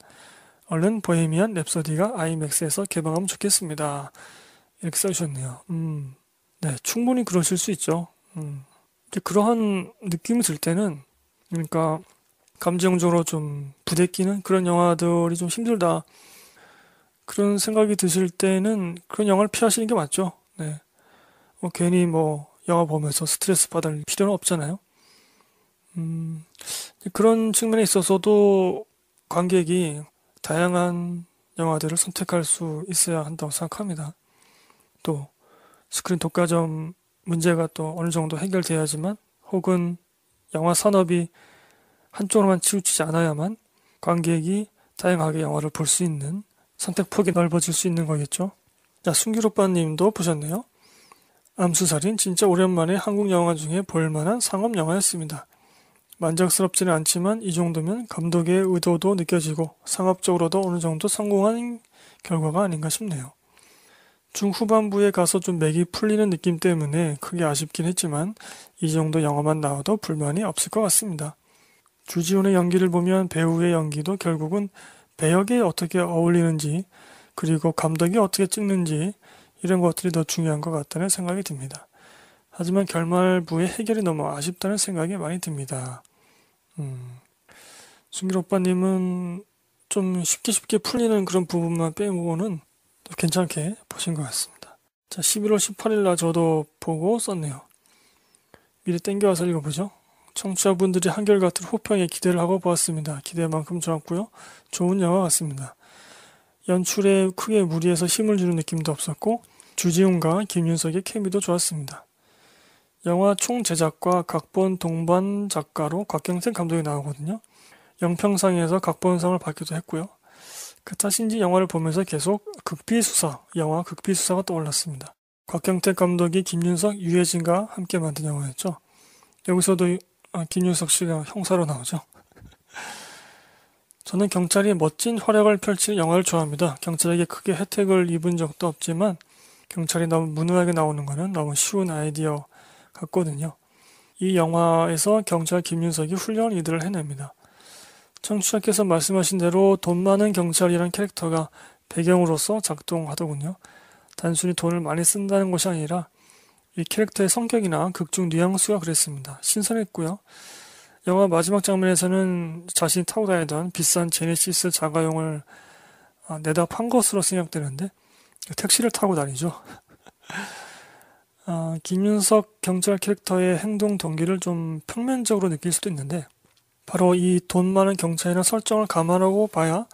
얼른 보헤미안 랩소디가 아이맥스에서 개방하면 좋겠습니다. 이렇게 써주셨네요. 음, 네, 충분히 그러실 수 있죠. 음, 그러한 느낌이 들 때는, 그러니까, 감정적으로 좀 부대끼는 그런 영화들이 좀 힘들다. 그런 생각이 드실 때는 그런 영화를 피하시는 게 맞죠. 네. 뭐 괜히 뭐 영화 보면서 스트레스 받을 필요는 없잖아요. 음, 그런 측면에 있어서도 관객이 다양한 영화들을 선택할 수 있어야 한다고 생각합니다. 또 스크린 독과점 문제가 또 어느 정도 해결돼야지만 혹은 영화 산업이 한쪽으로만 치우치지 않아야만 관객이 다양하게 영화를 볼 수 있는 선택 폭이 넓어질 수 있는 거겠죠. 야, 순규오빠 님도 보셨네요. 암수살인 진짜 오랜만에 한국 영화 중에 볼만한 상업 영화였습니다. 만족스럽지는 않지만 이 정도면 감독의 의도도 느껴지고 상업적으로도 어느 정도 성공한 결과가 아닌가 싶네요. 중후반부에 가서 좀 맥이 풀리는 느낌 때문에 크게 아쉽긴 했지만 이 정도 영화만 나와도 불만이 없을 것 같습니다. 주지훈의 연기를 보면 배우의 연기도 결국은 배역에 어떻게 어울리는지 그리고 감독이 어떻게 찍는지 이런 것들이 더 중요한 것 같다는 생각이 듭니다. 하지만 결말부의 해결이 너무 아쉽다는 생각이 많이 듭니다. 음, 순길 오빠님은 좀 쉽게 쉽게 풀리는 그런 부분만 빼고는 괜찮게 보신 것 같습니다. 자, 11월 18일 날 저도 보고 썼네요. 미리 땡겨와서 읽어보죠. 청취자분들이 한결같은 호평에 기대를 하고 보았습니다. 기대만큼 좋았고요. 좋은 영화 같습니다. 연출에 크게 무리해서 힘을 주는 느낌도 없었고 주지훈과 김윤석의 케미도 좋았습니다. 영화 총제작과 각본 동반 작가로 곽경생 감독이 나오거든요. 영평상에서 각본상을 받기도 했고요. 그 탓인지 영화를 보면서 계속 극비수사, 영화 극비수사가 떠올랐습니다. 곽경택 감독이 김윤석, 유해진과 함께 만든 영화였죠. 여기서도 아, 김윤석 씨가 형사로 나오죠. 저는 경찰이 멋진 활약을 펼치는 영화를 좋아합니다. 경찰에게 크게 혜택을 입은 적도 없지만 경찰이 너무 무능하게 나오는 거는 너무 쉬운 아이디어 같거든요. 이 영화에서 경찰 김윤석이 훌륭한 이들을 해냅니다. 청취자께서 말씀하신 대로 돈 많은 경찰이란 캐릭터가 배경으로서 작동하더군요. 단순히 돈을 많이 쓴다는 것이 아니라 이 캐릭터의 성격이나 극중 뉘앙스가 그랬습니다. 신선했고요. 영화 마지막 장면에서는 자신이 타고 다니던 비싼 제네시스 자가용을 아, 내다 판 것으로 생각되는데 택시를 타고 다니죠. 어, 김윤석 경찰 캐릭터의 행동 동기를 좀 평면적으로 느낄 수도 있는데 바로 이 돈 많은 경찰이나 설정을 감안하고 봐야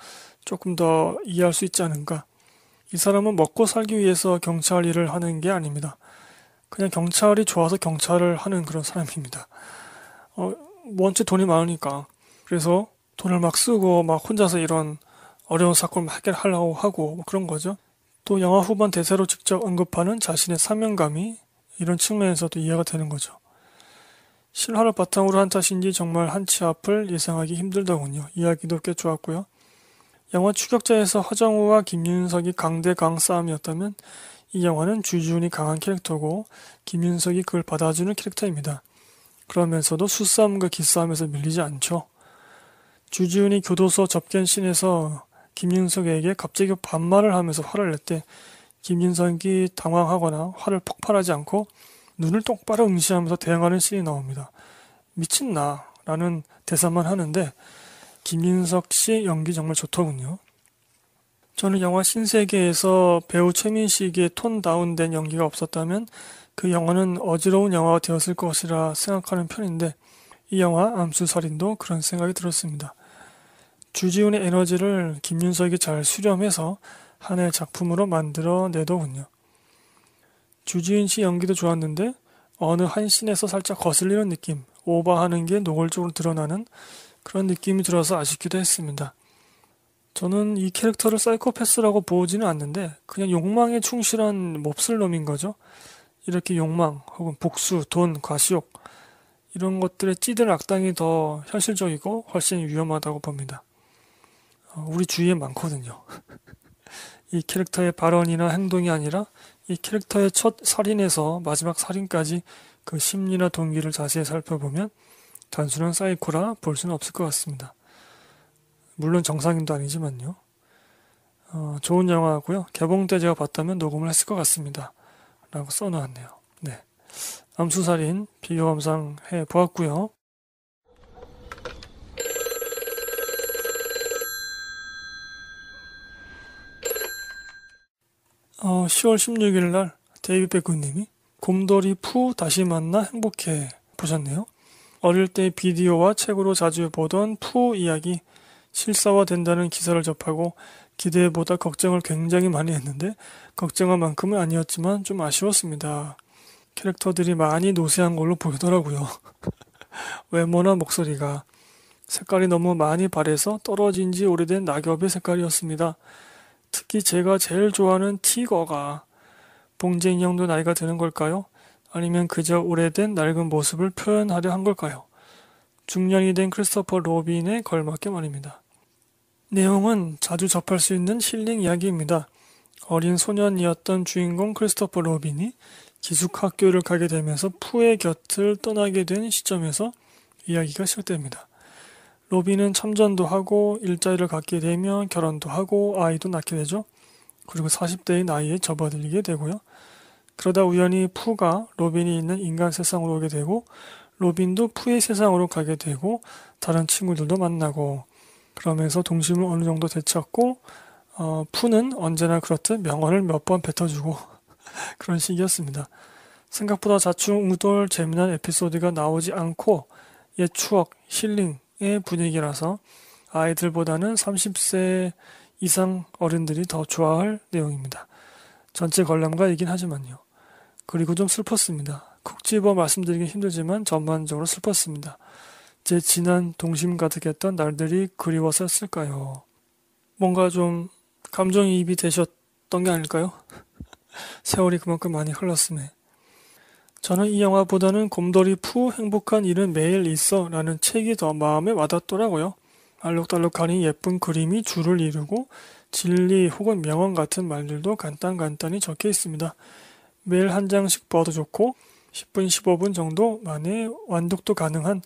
조금 더 이해할 수 있지 않은가. 이 사람은 먹고 살기 위해서 경찰 일을 하는 게 아닙니다. 그냥 경찰이 좋아서 경찰을 하는 그런 사람입니다. 어, 원체 돈이 많으니까. 그래서 돈을 막 쓰고 막 혼자서 이런 어려운 사건을 해결하려고 하고 뭐 그런 거죠. 또 영화 후반 대사로 직접 언급하는 자신의 사명감이 이런 측면에서도 이해가 되는 거죠. 실화를 바탕으로 한 탓인지 정말 한 치 앞을 예상하기 힘들더군요. 이야기도 꽤 좋았고요. 영화 추격자에서 허정우와 김윤석이 강대강 싸움이었다면 이 영화는 주지훈이 강한 캐릭터고 김윤석이 그걸 받아주는 캐릭터입니다. 그러면서도 수싸움과 기싸움에서 밀리지 않죠. 주지훈이 교도소 접견 씬에서 김윤석에게 갑자기 반말을 하면서 화를 냈대. 김윤석이 당황하거나 화를 폭발하지 않고 눈을 똑바로 응시하면서 대응하는 씬이 나옵니다. 미친나 라는 대사만 하는데 김윤석 씨 연기 정말 좋더군요. 저는 영화 신세계에서 배우 최민식의 톤 다운된 연기가 없었다면 그 영화는 어지러운 영화가 되었을 것이라 생각하는 편인데 이 영화 암수살인도 그런 생각이 들었습니다. 주지훈의 에너지를 김윤석이 잘 수렴해서 한 해 작품으로 만들어내더군요. 주지훈 씨 연기도 좋았는데 어느 한 씬에서 살짝 거슬리는 느낌, 오버하는 게 노골적으로 드러나는 그런 느낌이 들어서 아쉽기도 했습니다. 저는 이 캐릭터를 사이코패스라고 보지는 않는데 그냥 욕망에 충실한 몹쓸 놈인 거죠. 이렇게 욕망 혹은 복수, 돈, 과시욕 이런 것들에 찌든 악당이 더 현실적이고 훨씬 위험하다고 봅니다. 어, 우리 주위에 많거든요. 이 캐릭터의 발언이나 행동이 아니라 이 캐릭터의 첫 살인에서 마지막 살인까지 그 심리나 동기를 자세히 살펴보면 단순한 사이코라 볼 수는 없을 것 같습니다. 물론 정상인도 아니지만요. 어, 좋은 영화고요. 개봉 때 제가 봤다면 녹음을 했을 것 같습니다. 라고 써놓았네요. 네. 암수살인 비교 감상해 보았고요. 어, 10월 16일 날 데이비 베그님이 곰돌이 푸 다시 만나 행복해 보셨네요. 어릴 때 비디오와 책으로 자주 보던 푸 이야기 실사화된다는 기사를 접하고 기대보다 걱정을 굉장히 많이 했는데 걱정한 만큼은 아니었지만 좀 아쉬웠습니다. 캐릭터들이 많이 노쇠한 걸로 보이더라고요. 외모나 목소리가 색깔이 너무 많이 바래서 떨어진 지 오래된 낙엽의 색깔이었습니다. 특히 제가 제일 좋아하는 티거가 봉제 인형도 나이가 드는 걸까요? 아니면 그저 오래된 낡은 모습을 표현하려 한 걸까요? 중년이 된 크리스토퍼 로빈에 걸맞게 말입니다. 내용은 자주 접할 수 있는 힐링 이야기입니다. 어린 소년이었던 주인공 크리스토퍼 로빈이 기숙학교를 가게 되면서 푸의 곁을 떠나게 된 시점에서 이야기가 시작됩니다. 로비는 참전도 하고 일자리를 갖게 되면 결혼도 하고 아이도 낳게 되죠. 그리고 40대의 나이에 접어들게 되고요. 그러다 우연히 푸가 로빈이 있는 인간 세상으로 오게 되고 로빈도 푸의 세상으로 가게 되고 다른 친구들도 만나고 그러면서 동심을 어느 정도 되찾고 어, 푸는 언제나 그렇듯 명언을 몇 번 뱉어주고 그런 식이었습니다. 생각보다 자충우돌 재미난 에피소드가 나오지 않고 옛 추억, 힐링, 의 분위기라서 아이들보다는 30세 이상 어른들이 더 좋아할 내용입니다. 전체 관람가이긴 하지만요. 그리고 좀 슬펐습니다. 콕 집어 말씀드리긴 힘들지만 전반적으로 슬펐습니다. 제 지난 동심 가득했던 날들이 그리웠었을까요? 뭔가 좀 감정이입이 되셨던 게 아닐까요? 세월이 그만큼 많이 흘렀음에. 저는 이 영화보다는 곰돌이 푸 행복한 일은 매일 있어 라는 책이 더 마음에 와닿더라고요. 알록달록하니 예쁜 그림이 줄을 이루고 진리 혹은 명언 같은 말들도 간단간단히 적혀 있습니다. 매일 한 장씩 봐도 좋고 10분 15분 정도 만에 완독도 가능한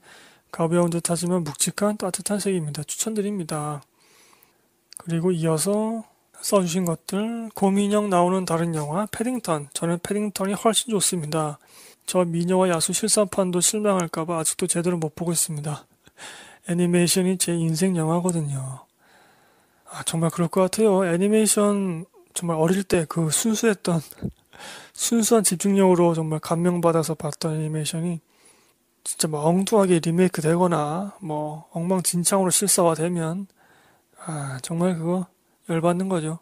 가벼운 듯 하지만 묵직한 따뜻한 색입니다. 추천드립니다. 그리고 이어서 써주신 것들 고민형 나오는 다른 영화 패딩턴 저는 패딩턴이 훨씬 좋습니다. 저 미녀와 야수 실사판도 실망할까봐 아직도 제대로 못 보고 있습니다. 애니메이션이 제 인생 영화거든요. 아, 정말 그럴 것 같아요. 애니메이션 정말 어릴 때 그 순수했던 순수한 집중력으로 정말 감명받아서 봤던 애니메이션이 진짜 막 뭐 엉뚱하게 리메이크 되거나 뭐 엉망진창으로 실사화되면 아 정말 그거 열받는 거죠.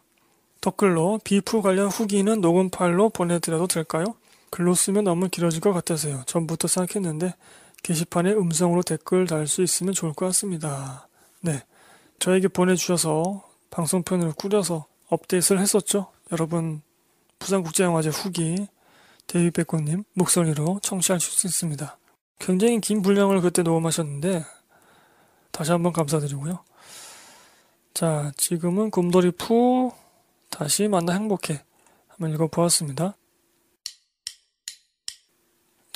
댓글로 비프 관련 후기는 녹음 파일로 보내드려도 될까요? 글로 쓰면 너무 길어질 것 같아서요. 전부터 생각했는데 게시판에 음성으로 댓글 달 수 있으면 좋을 것 같습니다. 네, 저에게 보내주셔서 방송편을 꾸려서 업데이트를 했었죠. 여러분 부산국제영화제 후기 데이백꽃님 목소리로 청취하실 수 있습니다. 굉장히 긴 분량을 그때 녹음하셨는데 다시 한번 감사드리고요. 자, 지금은 곰돌이 푸 다시 만나 행복해 한번 읽어보았습니다.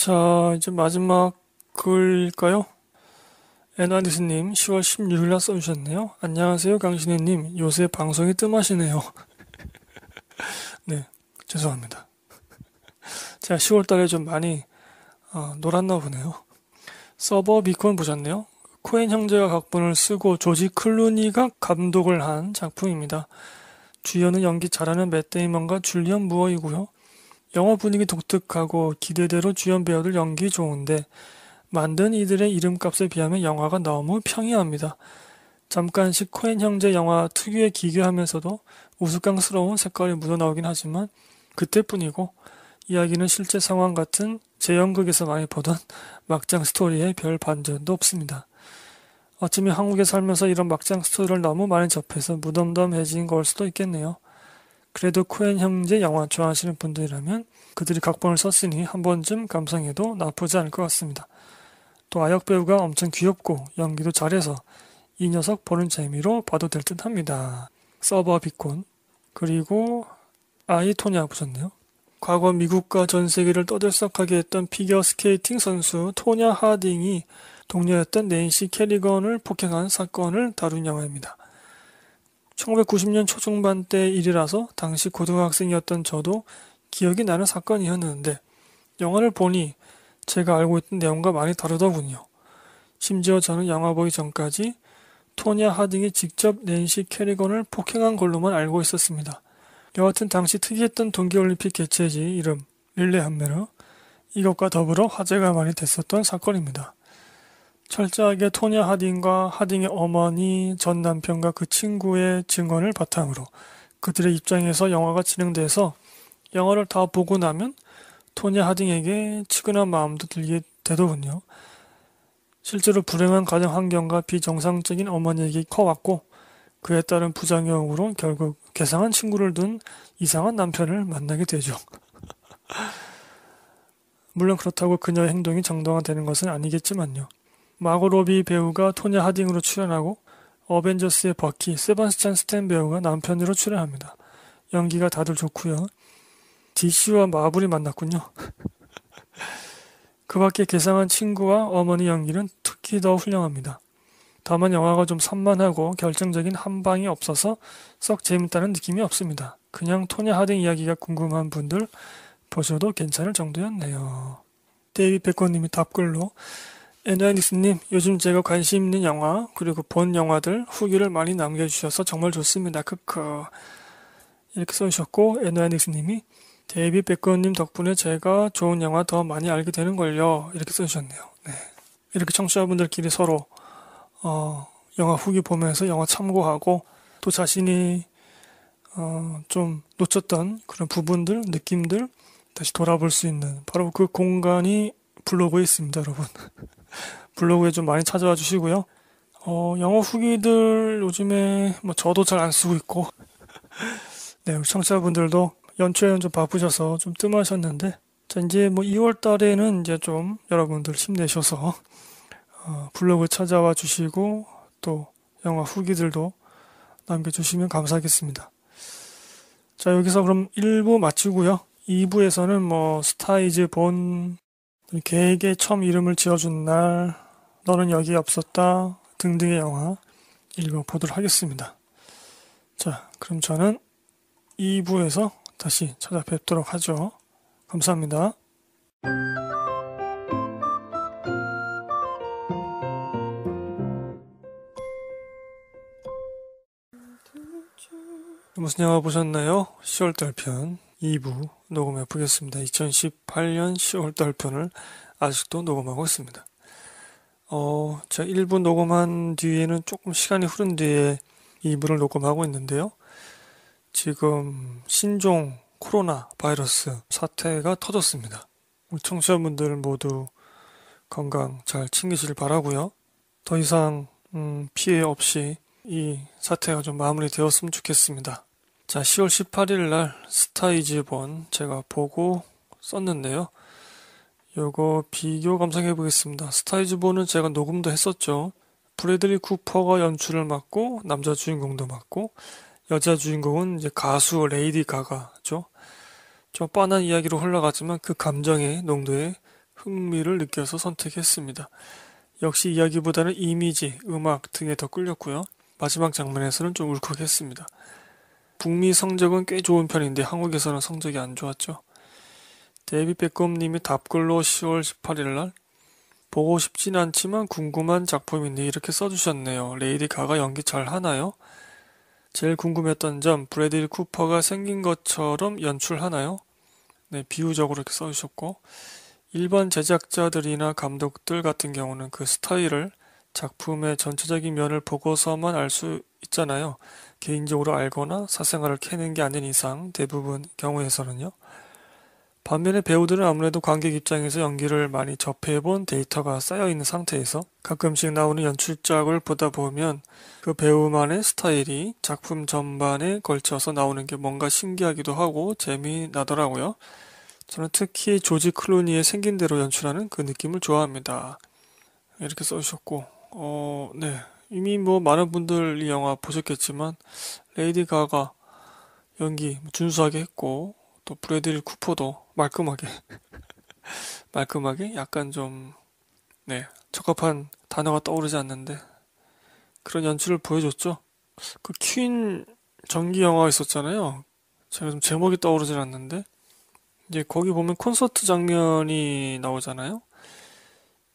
자, 이제 마지막 글일까요? 에나디스님, 10월 16일날 써주셨네요. 안녕하세요, 강신혜님. 요새 방송이 뜸하시네요. 네, 죄송합니다. 제가 10월달에 좀 많이 어, 놀았나 보네요. 서버 비콘 보셨네요? 코엔 형제가 각본을 쓰고 조지 클루니가 감독을 한 작품입니다. 주연은 연기 잘하는 맷 데이먼과 줄리언 무어이고요. 영화 분위기 독특하고 기대대로 주연 배우들 연기 좋은데 만든 이들의 이름값에 비하면 영화가 너무 평이합니다. 잠깐씩 코엔 형제 영화 특유의 기괴하면서도 우스꽝스러운 색깔이 묻어나오긴 하지만 그때뿐이고 이야기는 실제 상황 같은 재연극에서 많이 보던 막장 스토리에 별 반전도 없습니다. 어쩌면 한국에 살면서 이런 막장 스토리를 너무 많이 접해서 무덤덤해진 걸 수도 있겠네요. 그래도 코엔 형제 영화 좋아하시는 분들이라면 그들이 각본을 썼으니 한 번쯤 감상해도 나쁘지 않을 것 같습니다. 또 아역 배우가 엄청 귀엽고 연기도 잘해서 이 녀석 보는 재미로 봐도 될 듯 합니다. 서버 비콘 그리고 아이 토냐 보셨네요. 과거 미국과 전 세계를 떠들썩하게 했던 피겨 스케이팅 선수 토냐 하딩이 동료였던 낸시 캐리건을 폭행한 사건을 다룬 영화입니다. 1990년 초중반 때 일이라서 당시 고등학생이었던 저도 기억이 나는 사건이었는데 영화를 보니 제가 알고 있던 내용과 많이 다르더군요. 심지어 저는 영화 보기 전까지 토냐 하딩이 직접 낸시 캐리건을 폭행한 걸로만 알고 있었습니다. 여하튼 당시 특이했던 동계올림픽 개최지 이름 릴레 한메르 이것과 더불어 화제가 많이 됐었던 사건입니다. 철저하게 토냐 하딩과 하딩의 어머니, 전 남편과 그 친구의 증언을 바탕으로 그들의 입장에서 영화가 진행돼서 영화를 다 보고 나면 토냐 하딩에게 측은한 마음도 들게 되더군요. 실제로 불행한 가정 환경과 비정상적인 어머니에게 커왔고 그에 따른 부작용으로 결국 괴상한 친구를 둔 이상한 남편을 만나게 되죠. 물론 그렇다고 그녀의 행동이 정당화되는 것은 아니겠지만요. 마고 로비 배우가 토냐 하딩으로 출연하고 어벤져스의 버키, 세바스찬 스탠 배우가 남편으로 출연합니다. 연기가 다들 좋고요. DC와 마블이 만났군요. 그 밖에 개상한 친구와 어머니 연기는 특히 더 훌륭합니다. 다만 영화가 좀 산만하고 결정적인 한방이 없어서 썩 재밌다는 느낌이 없습니다. 그냥 토냐 하딩 이야기가 궁금한 분들 보셔도 괜찮을 정도였네요. 데이비 백건님이 답글로 에나니스님, 요즘 제가 관심 있는 영화, 그리고 본 영화들 후기를 많이 남겨주셔서 정말 좋습니다. 크크. 이렇게 써주셨고, 에나니스님이 데이비 백건님 덕분에 제가 좋은 영화 더 많이 알게 되는걸요. 이렇게 써주셨네요. 네. 이렇게 청취자분들끼리 서로, 어, 영화 후기 보면서 영화 참고하고, 또 자신이, 어, 좀 놓쳤던 그런 부분들, 느낌들, 다시 돌아볼 수 있는 바로 그 공간이 블로그에 있습니다, 여러분. 블로그에 좀 많이 찾아와 주시고요. 어, 영어 후기들 요즘에 뭐 저도 잘 안 쓰고 있고 네, 우리 청취자분들도 연초에는 좀 바쁘셔서 좀 뜸하셨는데 자, 이제 뭐 2월 달에는 이제 좀 여러분들 힘내셔서 어, 블로그 찾아와 주시고 또 영화 후기들도 남겨주시면 감사하겠습니다. 자, 여기서 그럼 1부 마치고요. 2부에서는 뭐 스타이즈 본 개에게 처음 이름을 지어준 날, 너는 여기에 없었다 등등의 영화 읽어보도록 하겠습니다. 자, 그럼 저는 2부에서 다시 찾아뵙도록 하죠. 감사합니다. 무슨 영화 보셨나요? 10월달 편 2부 녹음해 보겠습니다. 2018년 10월달 편을 아직도 녹음하고 있습니다. 어, 제가 1부 녹음한 뒤에는 조금 시간이 흐른 뒤에 2부를 녹음하고 있는데요. 지금 신종 코로나 바이러스 사태가 터졌습니다. 우리 청취자분들 모두 건강 잘 챙기시길 바라고요. 더 이상 음, 피해 없이 이 사태가 좀 마무리되었으면 좋겠습니다. 자, 10월 18일 날 스타이즈 본 제가 보고 썼는데요. 요거 비교 감상해 보겠습니다. 스타이즈 본은 제가 녹음도 했었죠. 브래들리 쿠퍼가 연출을 맡고 남자 주인공도 맡고 여자 주인공은 이제 가수 레이디 가가죠. 좀 뻔한 이야기로 흘러가지만 그 감정의 농도에 흥미를 느껴서 선택했습니다. 역시 이야기보다는 이미지, 음악 등에 더 끌렸고요. 마지막 장면에서는 좀 울컥했습니다. 북미 성적은 꽤 좋은 편인데 한국에서는 성적이 안 좋았죠. 데뷔 백검님이 답글로 10월 18일 날 보고 싶진 않지만 궁금한 작품인데 이렇게 써주셨네요. 레이디 가가 연기 잘 하나요? 제일 궁금했던 점 브래딜 쿠퍼가 생긴 것처럼 연출하나요? 네, 비유적으로 이렇게 써주셨고 일반 제작자들이나 감독들 같은 경우는 그 스타일을 작품의 전체적인 면을 보고서만 알 수 있잖아요. 개인적으로 알거나 사생활을 캐는 게 아닌 이상 대부분 경우에서는요. 반면에 배우들은 아무래도 관객 입장에서 연기를 많이 접해본 데이터가 쌓여있는 상태에서 가끔씩 나오는 연출작을 보다 보면 그 배우만의 스타일이 작품 전반에 걸쳐서 나오는 게 뭔가 신기하기도 하고 재미나더라고요. 저는 특히 조지 클루니의 생긴 대로 연출하는 그 느낌을 좋아합니다. 이렇게 써주셨고 어, 네. 이미 뭐 많은 분들 이 영화 보셨겠지만, 레이디 가가 연기 뭐 준수하게 했고, 또 브래들 쿠퍼도 말끔하게, 말끔하게 약간 좀, 네. 적합한 단어가 떠오르지 않는데, 그런 연출을 보여줬죠. 그 퀸 전기 영화 있었잖아요. 제가 좀 제목이 떠오르질 않는데, 이제 거기 보면 콘서트 장면이 나오잖아요.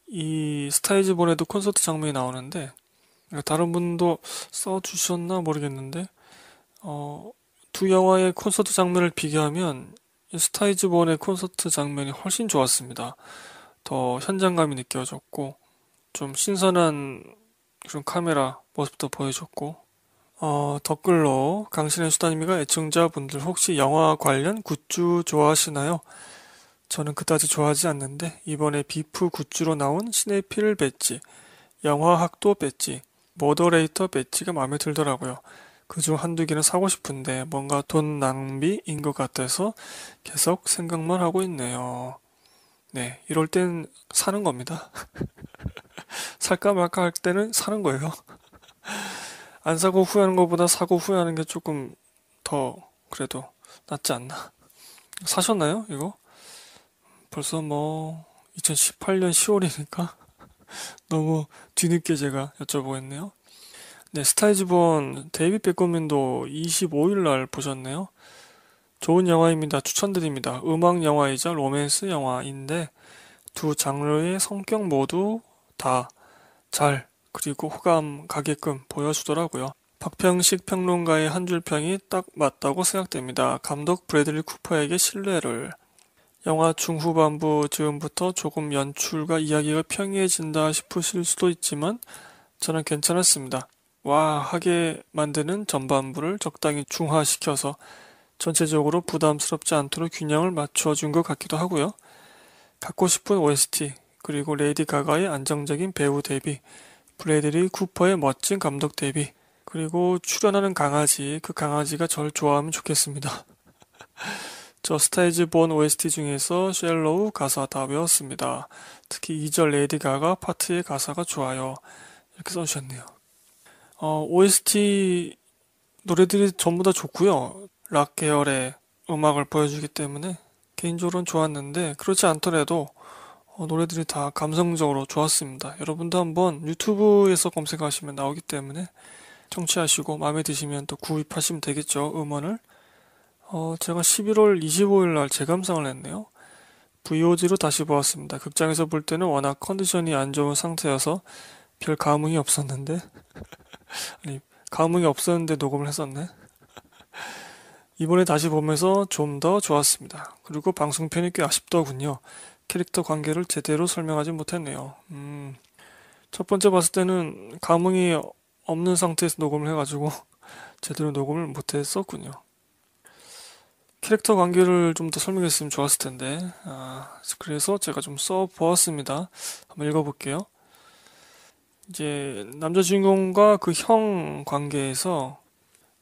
이 스타이즈볼에도 콘서트 장면이 나오는데 그러니까 다른 분도 써주셨나 모르겠는데 어, 두 영화의 콘서트 장면을 비교하면 스타이즈본의 콘서트 장면이 훨씬 좋았습니다. 더 현장감이 느껴졌고 좀 신선한 그런 카메라 모습도 보여줬고 어, 댓글로 강신의 수단님이가 애청자분들 혹시 영화 관련 굿즈 좋아하시나요? 저는 그다지 좋아하지 않는데 이번에 비프 굿즈로 나온 시네필 배지, 영화학도 배지, 모더레이터 배지가 마음에 들더라고요. 그 중 한두 개는 사고 싶은데 뭔가 돈 낭비인 것 같아서 계속 생각만 하고 있네요. 네, 이럴 땐 사는 겁니다. 살까 말까 할 때는 사는 거예요. 안 사고 후회하는 것보다 사고 후회하는 게 조금 더 그래도 낫지 않나. 사셨나요, 이거? 벌써 뭐 2018년 10월이니까 너무 뒤늦게 제가 여쭤보겠네요. 네, 스타이즈본 데이비 백고민도 25일 날 보셨네요. 좋은 영화입니다. 추천드립니다. 음악 영화이자 로맨스 영화인데 두 장르의 성격 모두 다 잘 그리고 호감 가게끔 보여주더라고요. 박평식 평론가의 한 줄평이 딱 맞다고 생각됩니다. 감독 브래들리 쿠퍼에게 신뢰를 영화 중후반부 즈음부터 조금 연출과 이야기가 평이해진다 싶으실 수도 있지만 저는 괜찮았습니다. 와 하게 만드는 전반부를 적당히 중화시켜서 전체적으로 부담스럽지 않도록 균형을 맞춰준 것 같기도 하고요. 갖고 싶은 OST 그리고 레이디 가가의 안정적인 배우 데뷔 브래드리 쿠퍼의 멋진 감독 데뷔 그리고 출연하는 강아지 그 강아지가 절 좋아하면 좋겠습니다. 저 스타이즈 본 OST 중에서 쉘로우 가사 다 외웠습니다. 특히 2절 레이디 가가 파트의 가사가 좋아요. 이렇게 써주셨네요. 어, OST 노래들이 전부 다 좋고요. 락 계열의 음악을 보여주기 때문에 개인적으로는 좋았는데 그렇지 않더라도 어, 노래들이 다 감성적으로 좋았습니다. 여러분도 한번 유튜브에서 검색하시면 나오기 때문에 청취하시고 마음에 드시면 또 구입하시면 되겠죠. 음원을. 어, 제가 11월 25일 날 재감상을 했네요. v o g 로 다시 보았습니다. 극장에서 볼 때는 워낙 컨디션이 안 좋은 상태여서 별 감흥이 없었는데 아니 감흥이 없었는데 녹음을 했었네. 이번에 다시 보면서 좀 더 좋았습니다. 그리고 방송편이 꽤 아쉽더군요. 캐릭터 관계를 제대로 설명하지 못했네요. 음, 첫 번째 봤을 때는 감흥이 없는 상태에서 녹음을 해가지고 제대로 녹음을 못했었군요. 캐릭터 관계를 좀 더 설명했으면 좋았을 텐데 아, 그래서 제가 좀 써보았습니다 한번 읽어볼게요 이제 남자 주인공과 그 형 관계에서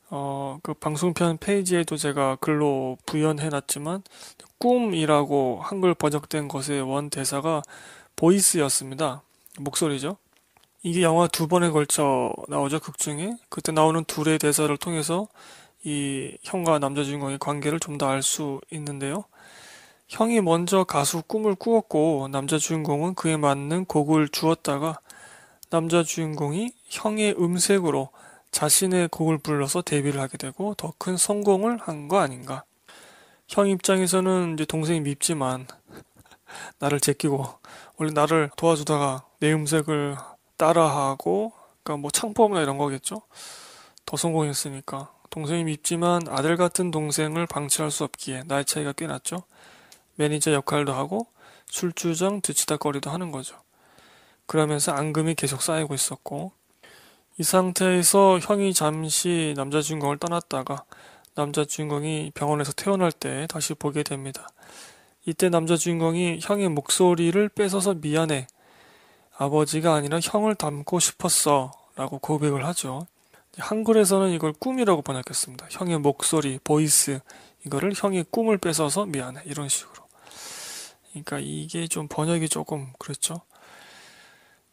어, 그 방송편 페이지에도 제가 글로 부연해놨지만 꿈이라고 한글 번역된 것의 원 대사가 보이스였습니다 목소리죠 이게 영화 두 번에 걸쳐 나오죠 극 중에 그때 나오는 둘의 대사를 통해서 이 형과 남자 주인공의 관계를 좀 더 알 수 있는데요. 형이 먼저 가수 꿈을 꾸었고 남자 주인공은 그에 맞는 곡을 주었다가 남자 주인공이 형의 음색으로 자신의 곡을 불러서 데뷔를 하게 되고 더 큰 성공을 한 거 아닌가. 형 입장에서는 이제 동생이 밉지만 나를 제끼고 원래 나를 도와주다가 내 음색을 따라하고 그러니까 뭐창포이나 이런 거겠죠. 더 성공했으니까 동생이 밉지만 아들 같은 동생을 방치할 수 없기에 나이 차이가 꽤 났죠. 매니저 역할도 하고 술주정 뒤치다 거리도 하는 거죠. 그러면서 앙금이 계속 쌓이고 있었고 이 상태에서 형이 잠시 남자 주인공을 떠났다가 남자 주인공이 병원에서 퇴원할 때 다시 보게 됩니다. 이때 남자 주인공이 형의 목소리를 뺏어서 미안해. 아버지가 아니라 형을 닮고 싶었어. 라고 고백을 하죠. 한글에서는 이걸 꿈이라고 번역했습니다. 형의 목소리, 보이스 이거를 형의 꿈을 뺏어서 미안해 이런 식으로. 그러니까 이게 좀 번역이 조금 그렇죠.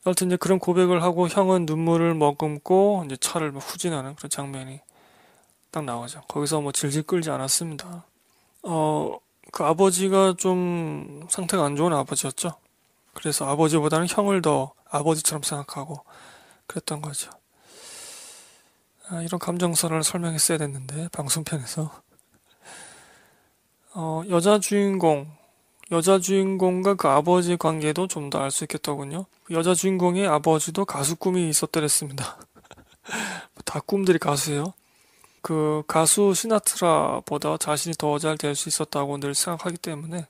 여튼 이제 그런 고백을 하고 형은 눈물을 머금고 이제 차를 후진하는 그런 장면이 딱 나오죠. 거기서 뭐 질질 끌지 않았습니다. 어, 그 아버지가 좀 상태가 안 좋은 아버지였죠. 그래서 아버지보다는 형을 더 아버지처럼 생각하고 그랬던 거죠. 아, 이런 감정선을 설명했어야 됐는데 방송편에서 어, 여자 주인공 여자 주인공과 그 아버지의 관계도 좀 더 알 수 있겠더군요. 여자 주인공의 아버지도 가수 꿈이 있었더랬습니다. 다 꿈들이 가수예요. 그 가수 시나트라보다 자신이 더 잘 될 수 있었다고 늘 생각하기 때문에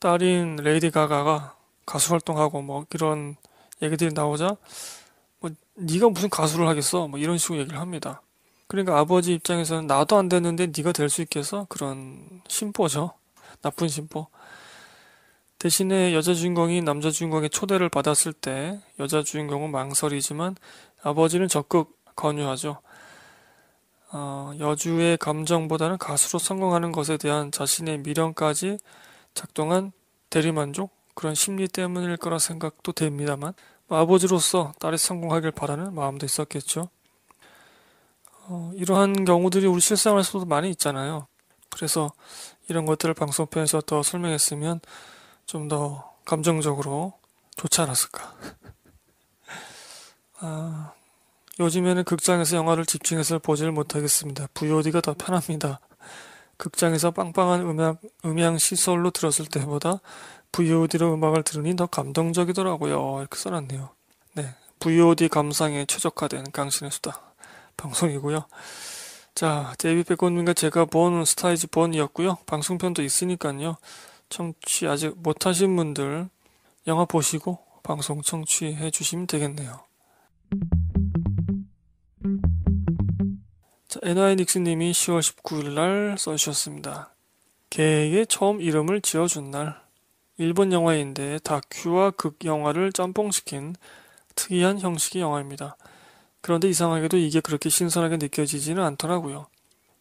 딸인 레이디 가가가 가수 활동하고 뭐 이런 얘기들이 나오자 네가 무슨 가수를 하겠어? 뭐 이런 식으로 얘기를 합니다. 그러니까 아버지 입장에서는 나도 안 됐는데 네가 될 수 있겠어? 그런 심보죠. 나쁜 심보. 대신에 여자 주인공이 남자 주인공의 초대를 받았을 때 여자 주인공은 망설이지만 아버지는 적극 권유하죠. 어, 여주의 감정보다는 가수로 성공하는 것에 대한 자신의 미련까지 작동한 대리만족? 그런 심리 때문일 거라 생각도 됩니다만 아버지로서 딸이 성공하길 바라는 마음도 있었겠죠. 어, 이러한 경우들이 우리 실생활에서도 많이 있잖아요. 그래서 이런 것들을 방송편에서 더 설명했으면 좀 더 감정적으로 좋지 않았을까. 아, 요즘에는 극장에서 영화를 집중해서 보질 못하겠습니다. VOD가 더 편합니다. 극장에서 빵빵한 음향, 음향 시설로 들었을 때보다 VOD로 음악을 들으니 더 감동적이더라고요. 이렇게 써놨네요. 네. VOD 감상에 최적화된 강신의 수다 방송이고요. 자, 데이비 백원님과 제가 본 스타이즈 본이었고요. 방송편도 있으니까요. 청취 아직 못하신 분들 영화 보시고 방송 청취해 주시면 되겠네요. 자, NY 닉스님이 10월 19일 날 써주셨습니다. 개에게 처음 이름을 지어준 날. 일본 영화인데 다큐와 극 영화를 짬뽕시킨 특이한 형식의 영화입니다. 그런데 이상하게도 이게 그렇게 신선하게 느껴지지는 않더라고요.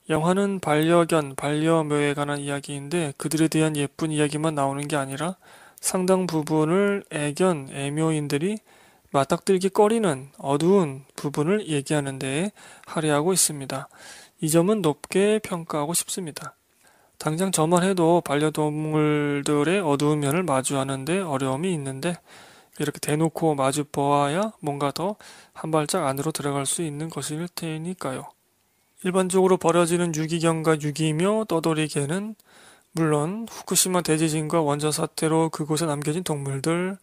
영화는 반려견, 반려묘에 관한 이야기인데 그들에 대한 예쁜 이야기만 나오는 게 아니라 상당 부분을 애견, 애묘인들이 맞닥뜨리기 꺼리는 어두운 부분을 얘기하는 데 할애하고 있습니다. 이 점은 높게 평가하고 싶습니다. 당장 저만 해도 반려동물들의 어두운 면을 마주하는데 어려움이 있는데 이렇게 대놓고 마주 보아야 뭔가 더 한 발짝 안으로 들어갈 수 있는 것일 테니까요. 일반적으로 버려지는 유기견과 유기묘, 떠돌이 개는 물론 후쿠시마 대지진과 원자 사태로 그곳에 남겨진 동물들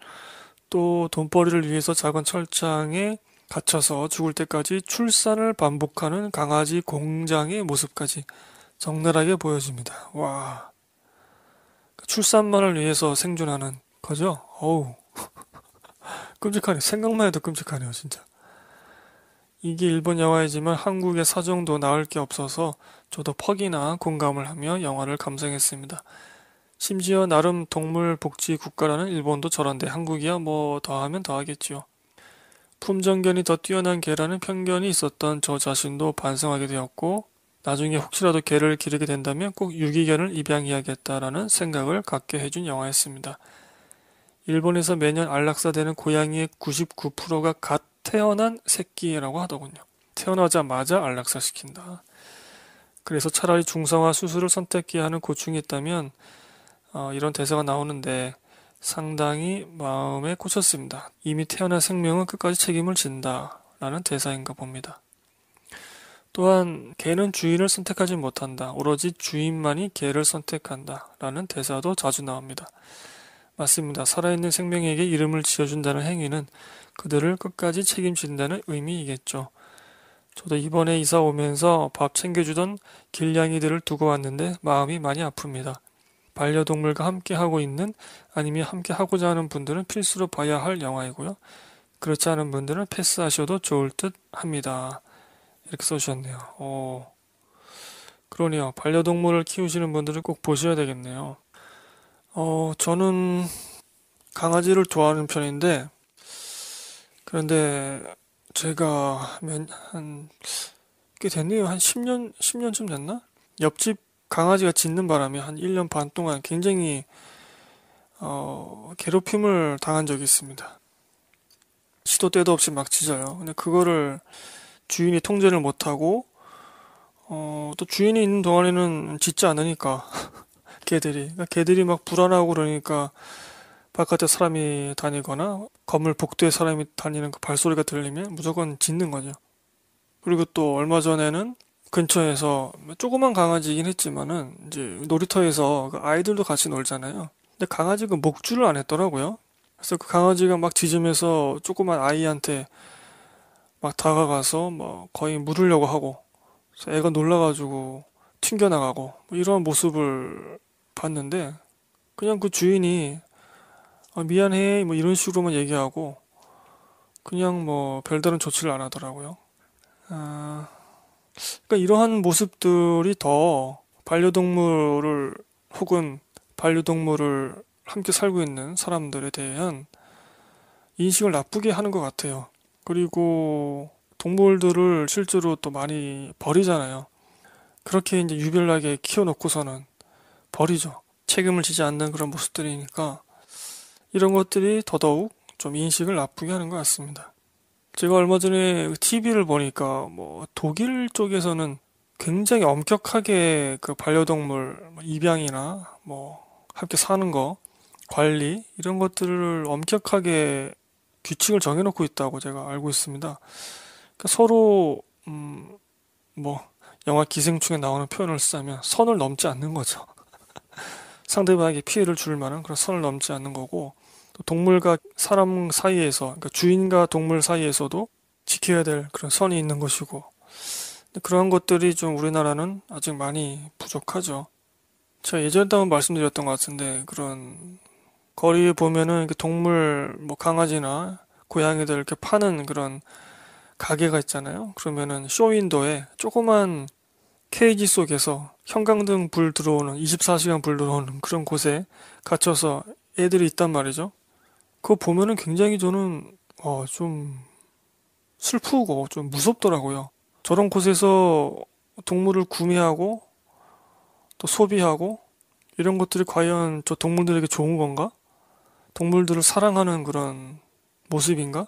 또 돈벌이를 위해서 작은 철창에 갇혀서 죽을 때까지 출산을 반복하는 강아지 공장의 모습까지 적나라하게 보여집니다. 와. 그 출산만을 위해서 생존하는 거죠? 어우. 끔찍하네 생각만 해도 끔찍하네요, 진짜. 이게 일본 영화이지만 한국의 사정도 나을 게 없어서 저도 퍽이나 공감을 하며 영화를 감상했습니다. 심지어 나름 동물 복지 국가라는 일본도 저런데 한국이야 뭐 더하면 더하겠지요. 품종견이 더 뛰어난 개라는 편견이 있었던 저 자신도 반성하게 되었고 나중에 혹시라도 개를 기르게 된다면 꼭 유기견을 입양해야겠다라는 생각을 갖게 해준 영화였습니다. 일본에서 매년 안락사되는 고양이의 99%가 갓 태어난 새끼라고 하더군요. 태어나자마자 안락사시킨다. 그래서 차라리 중성화 수술을 선택해야 하는 고충이 있다면 어, 이런 대사가 나오는데 상당히 마음에 꽂혔습니다. 이미 태어난 생명은 끝까지 책임을 진다. 라는 대사인가 봅니다. 또한 개는 주인을 선택하지 못한다. 오로지 주인만이 개를 선택한다. 라는 대사도 자주 나옵니다. 맞습니다. 살아있는 생명에게 이름을 지어준다는 행위는 그들을 끝까지 책임진다는 의미이겠죠. 저도 이번에 이사 오면서 밥 챙겨주던 길냥이들을 두고 왔는데 마음이 많이 아픕니다. 반려동물과 함께 하고 있는 아니면 함께 하고자 하는 분들은 필수로 봐야 할 영화이고요. 그렇지 않은 분들은 패스하셔도 좋을 듯 합니다. 이렇게 써주셨네요. 어, 그러네요. 반려동물을 키우시는 분들은 꼭 보셔야 되겠네요. 어, 저는 강아지를 좋아하는 편인데, 그런데 제가 몇, 한, 꽤 됐네요. 한 10년, 10년쯤 됐나? 옆집 강아지가 짖는 바람에 한 1년 반 동안 굉장히, 어, 괴롭힘을 당한 적이 있습니다. 시도 때도 없이 막 짖어요. 근데 그거를 주인이 통제를 못하고 어, 또 주인이 있는 동안에는 짖지 않으니까 개들이 그러니까 개들이 막 불안하고 그러니까 바깥에 사람이 다니거나 건물 복도에 사람이 다니는 그 발소리가 들리면 무조건 짖는 거죠. 그리고 또 얼마 전에는 근처에서 조그만 강아지이긴 했지만은 이제 놀이터에서 그 아이들도 같이 놀잖아요. 근데 강아지가 그 목줄을 안 했더라고요. 그래서 그 강아지가 막 짖으면서 조그만 아이한테 막 다가가서 뭐 거의 물으려고 하고 애가 놀라가지고 튕겨나가고 뭐 이런 모습을 봤는데 그냥 그 주인이 아, 미안해 뭐 이런 식으로만 얘기하고 그냥 뭐 별다른 조치를 안 하더라고요. 아, 그러니까 이러한 모습들이 더 반려동물을 혹은 반려동물을 함께 살고 있는 사람들에 대한 인식을 나쁘게 하는 것 같아요. 그리고 동물들을 실제로 또 많이 버리잖아요. 그렇게 이제 유별나게 키워놓고서는 버리죠. 책임을 지지 않는 그런 모습들이니까 이런 것들이 더더욱 좀 인식을 나쁘게 하는 것 같습니다. 제가 얼마 전에 TV를 보니까 뭐 독일 쪽에서는 굉장히 엄격하게 그 반려동물 뭐 입양이나 뭐 함께 사는 거 관리 이런 것들을 엄격하게 규칙을 정해놓고 있다고 제가 알고 있습니다. 그러니까 서로 음, 뭐 영화 기생충에 나오는 표현을 쓰자면 선을 넘지 않는 거죠. 상대방에게 피해를 줄 만한 그런 선을 넘지 않는 거고 또 동물과 사람 사이에서 그러니까 주인과 동물 사이에서도 지켜야 될 그런 선이 있는 것이고 그러 것들이 좀 우리나라는 아직 많이 부족하죠. 제가 예전에 한번 말씀드렸던 것 같은데 그런 거리에 보면은 동물 뭐 강아지나 고양이들 이렇게 파는 그런 가게가 있잖아요. 그러면은 쇼윈도에 조그만 케이지 속에서 형광등 불 들어오는 24시간 불 들어오는 그런 곳에 갇혀서 애들이 있단 말이죠. 그거 보면은 굉장히 저는 어, 좀 슬프고 좀 무섭더라고요. 저런 곳에서 동물을 구매하고 또 소비하고 이런 것들이 과연 저 동물들에게 좋은 건가? 동물들을 사랑하는 그런 모습인가?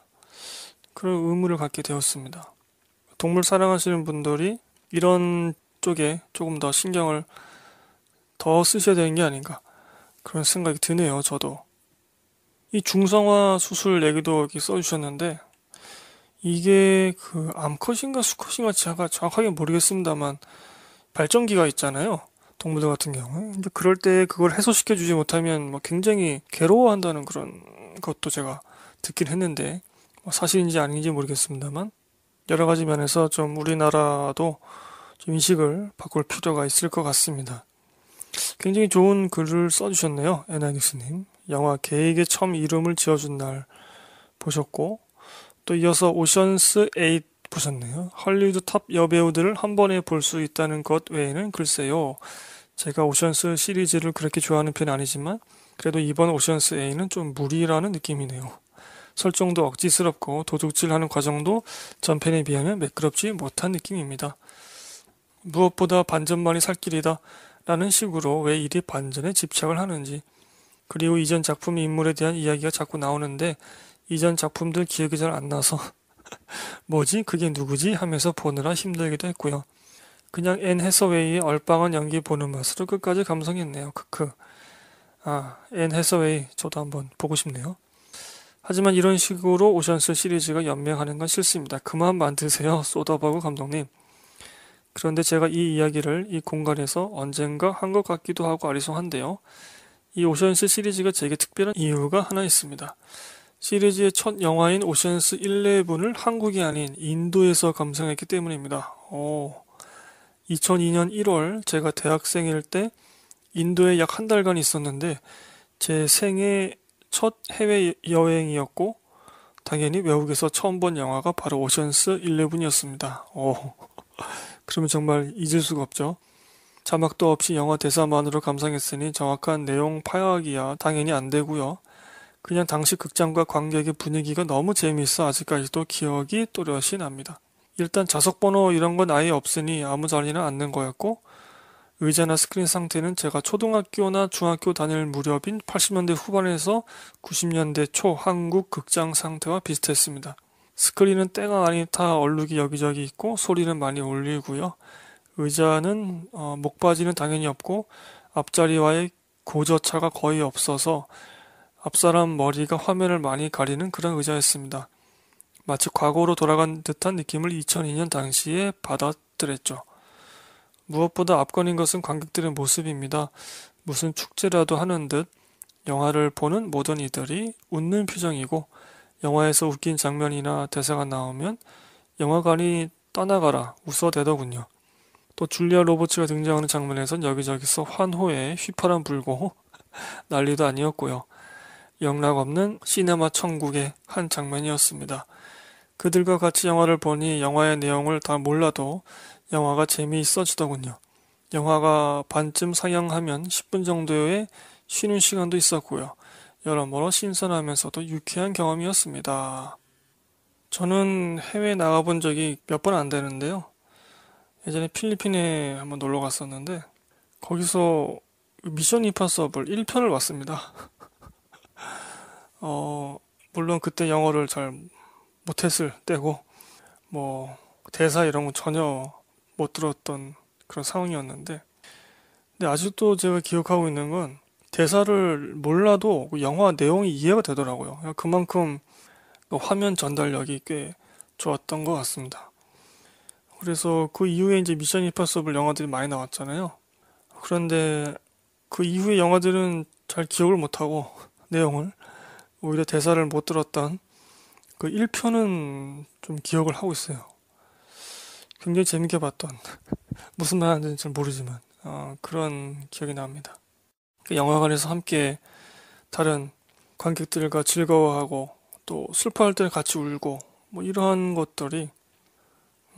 그런 의무를 갖게 되었습니다. 동물 사랑하시는 분들이 이런 쪽에 조금 더 신경을 더 쓰셔야 되는 게 아닌가 그런 생각이 드네요. 저도 이 중성화 수술 얘기도 이렇게 써주셨는데 이게 그 암컷인가 수컷인가 제가 정확하게 모르겠습니다만 발전기가 있잖아요. 동물들 같은 경우에. 근데 그럴 때 그걸 해소시켜 주지 못하면 뭐 굉장히 괴로워한다는 그런 것도 제가 듣긴 했는데 뭐 사실인지 아닌지 모르겠습니다만 여러 가지 면에서 좀 우리나라도 좀 인식을 바꿀 필요가 있을 것 같습니다. 굉장히 좋은 글을 써주셨네요. 에나뉴스님. 영화 개에게 처음 이름을 지어준 날 보셨고 또 이어서 오션스 에잇 보셨네요. 할리우드탑 여배우들을 한 번에 볼 수 있다는 것 외에는 글쎄요. 제가 오션스 시리즈를 그렇게 좋아하는 편은 아니지만 그래도 이번 오션스 A는 좀 무리라는 느낌이네요. 설정도 억지스럽고 도둑질하는 과정도 전편에 비하면 매끄럽지 못한 느낌입니다. 무엇보다 반전만이 살 길이다 라는 식으로 왜 이리 반전에 집착을 하는지 그리고 이전 작품 인물에 대한 이야기가 자꾸 나오는데 이전 작품들 기억이 잘 안 나서 뭐지 그게 누구지 하면서 보느라 힘들기도 했고요. 그냥 앤 해서웨이의 얼빵한 연기 보는 맛으로 끝까지 감성했네요. 크크. 아, 앤 해서웨이 저도 한번 보고 싶네요. 하지만 이런 식으로 오션스 시리즈가 연명하는건 싫습니다. 그만 만드세요. 소더버그 감독님. 그런데 제가 이 이야기를 이 공간에서 언젠가 한 것 같기도 하고 아리송한데요. 이 오션스 시리즈가 제게 특별한 이유가 하나 있습니다. 시리즈의 첫 영화인 오션스 11을 한국이 아닌 인도에서 감상했기 때문입니다. 오, 2002년 1월 제가 대학생일 때 인도에 약 한 달간 있었는데 제 생애 첫 해외 여행이었고 당연히 외국에서 처음 본 영화가 바로 오션스 11이었습니다. 오, 그러면 정말 잊을 수가 없죠. 자막도 없이 영화 대사만으로 감상했으니 정확한 내용 파악이야 당연히 안 되고요. 그냥 당시 극장과 관객의 분위기가 너무 재미있어 아직까지도 기억이 또렷이 납니다. 일단 좌석번호 이런 건 아예 없으니 아무 자리는 앉는 거였고 의자나 스크린 상태는 제가 초등학교나 중학교 다닐 무렵인 80년대 후반에서 90년대 초 한국 극장 상태와 비슷했습니다. 스크린은 때가 아니타 얼룩이 여기저기 있고 소리는 많이 울리고요. 의자는 어, 목바지는 당연히 없고 앞자리와의 고저차가 거의 없어서 앞사람 머리가 화면을 많이 가리는 그런 의자였습니다. 마치 과거로 돌아간 듯한 느낌을 2002년 당시에 받아들였죠 무엇보다 압권인 것은 관객들의 모습입니다. 무슨 축제라도 하는 듯 영화를 보는 모든 이들이 웃는 표정이고 영화에서 웃긴 장면이나 대사가 나오면 영화관이 떠나가라 웃어대더군요. 또 줄리아 로버츠가 등장하는 장면에선 여기저기서 환호에 휘파람 불고 난리도 아니었고요. 영락 없는 시네마 천국의 한 장면이었습니다. 그들과 같이 영화를 보니 영화의 내용을 다 몰라도 영화가 재미있어지더군요. 영화가 반쯤 상영하면 10분 정도의 쉬는 시간도 있었고요. 여러모로 신선하면서도 유쾌한 경험이었습니다. 저는 해외 나가본 적이 몇 번 안 되는데요. 예전에 필리핀에 한번 놀러 갔었는데 거기서 미션 임파서블 1편을 봤습니다. 어, 물론 그때 영어를 잘 못했을 때고뭐 대사 이런 거 전혀 못 들었던 그런 상황이었는데 근데 아직도 제가 기억하고 있는 건 대사를 몰라도 그 영화 내용이 이해가 되더라고요. 그만큼 그 화면 전달력이 꽤 좋았던 것 같습니다. 그래서 그 이후에 이제 미션 임파서블 영화들이 많이 나왔잖아요. 그런데 그 이후의 영화들은 잘 기억을 못하고 내용을 오히려 대사를 못 들었던 그 1편은 좀 기억을 하고 있어요. 굉장히 재밌게 봤던 무슨 말 하는지는 잘 모르지만 어, 그런 기억이 납니다. 그 영화관에서 함께 다른 관객들과 즐거워하고 또 슬퍼할 때 같이 울고 뭐 이러한 것들이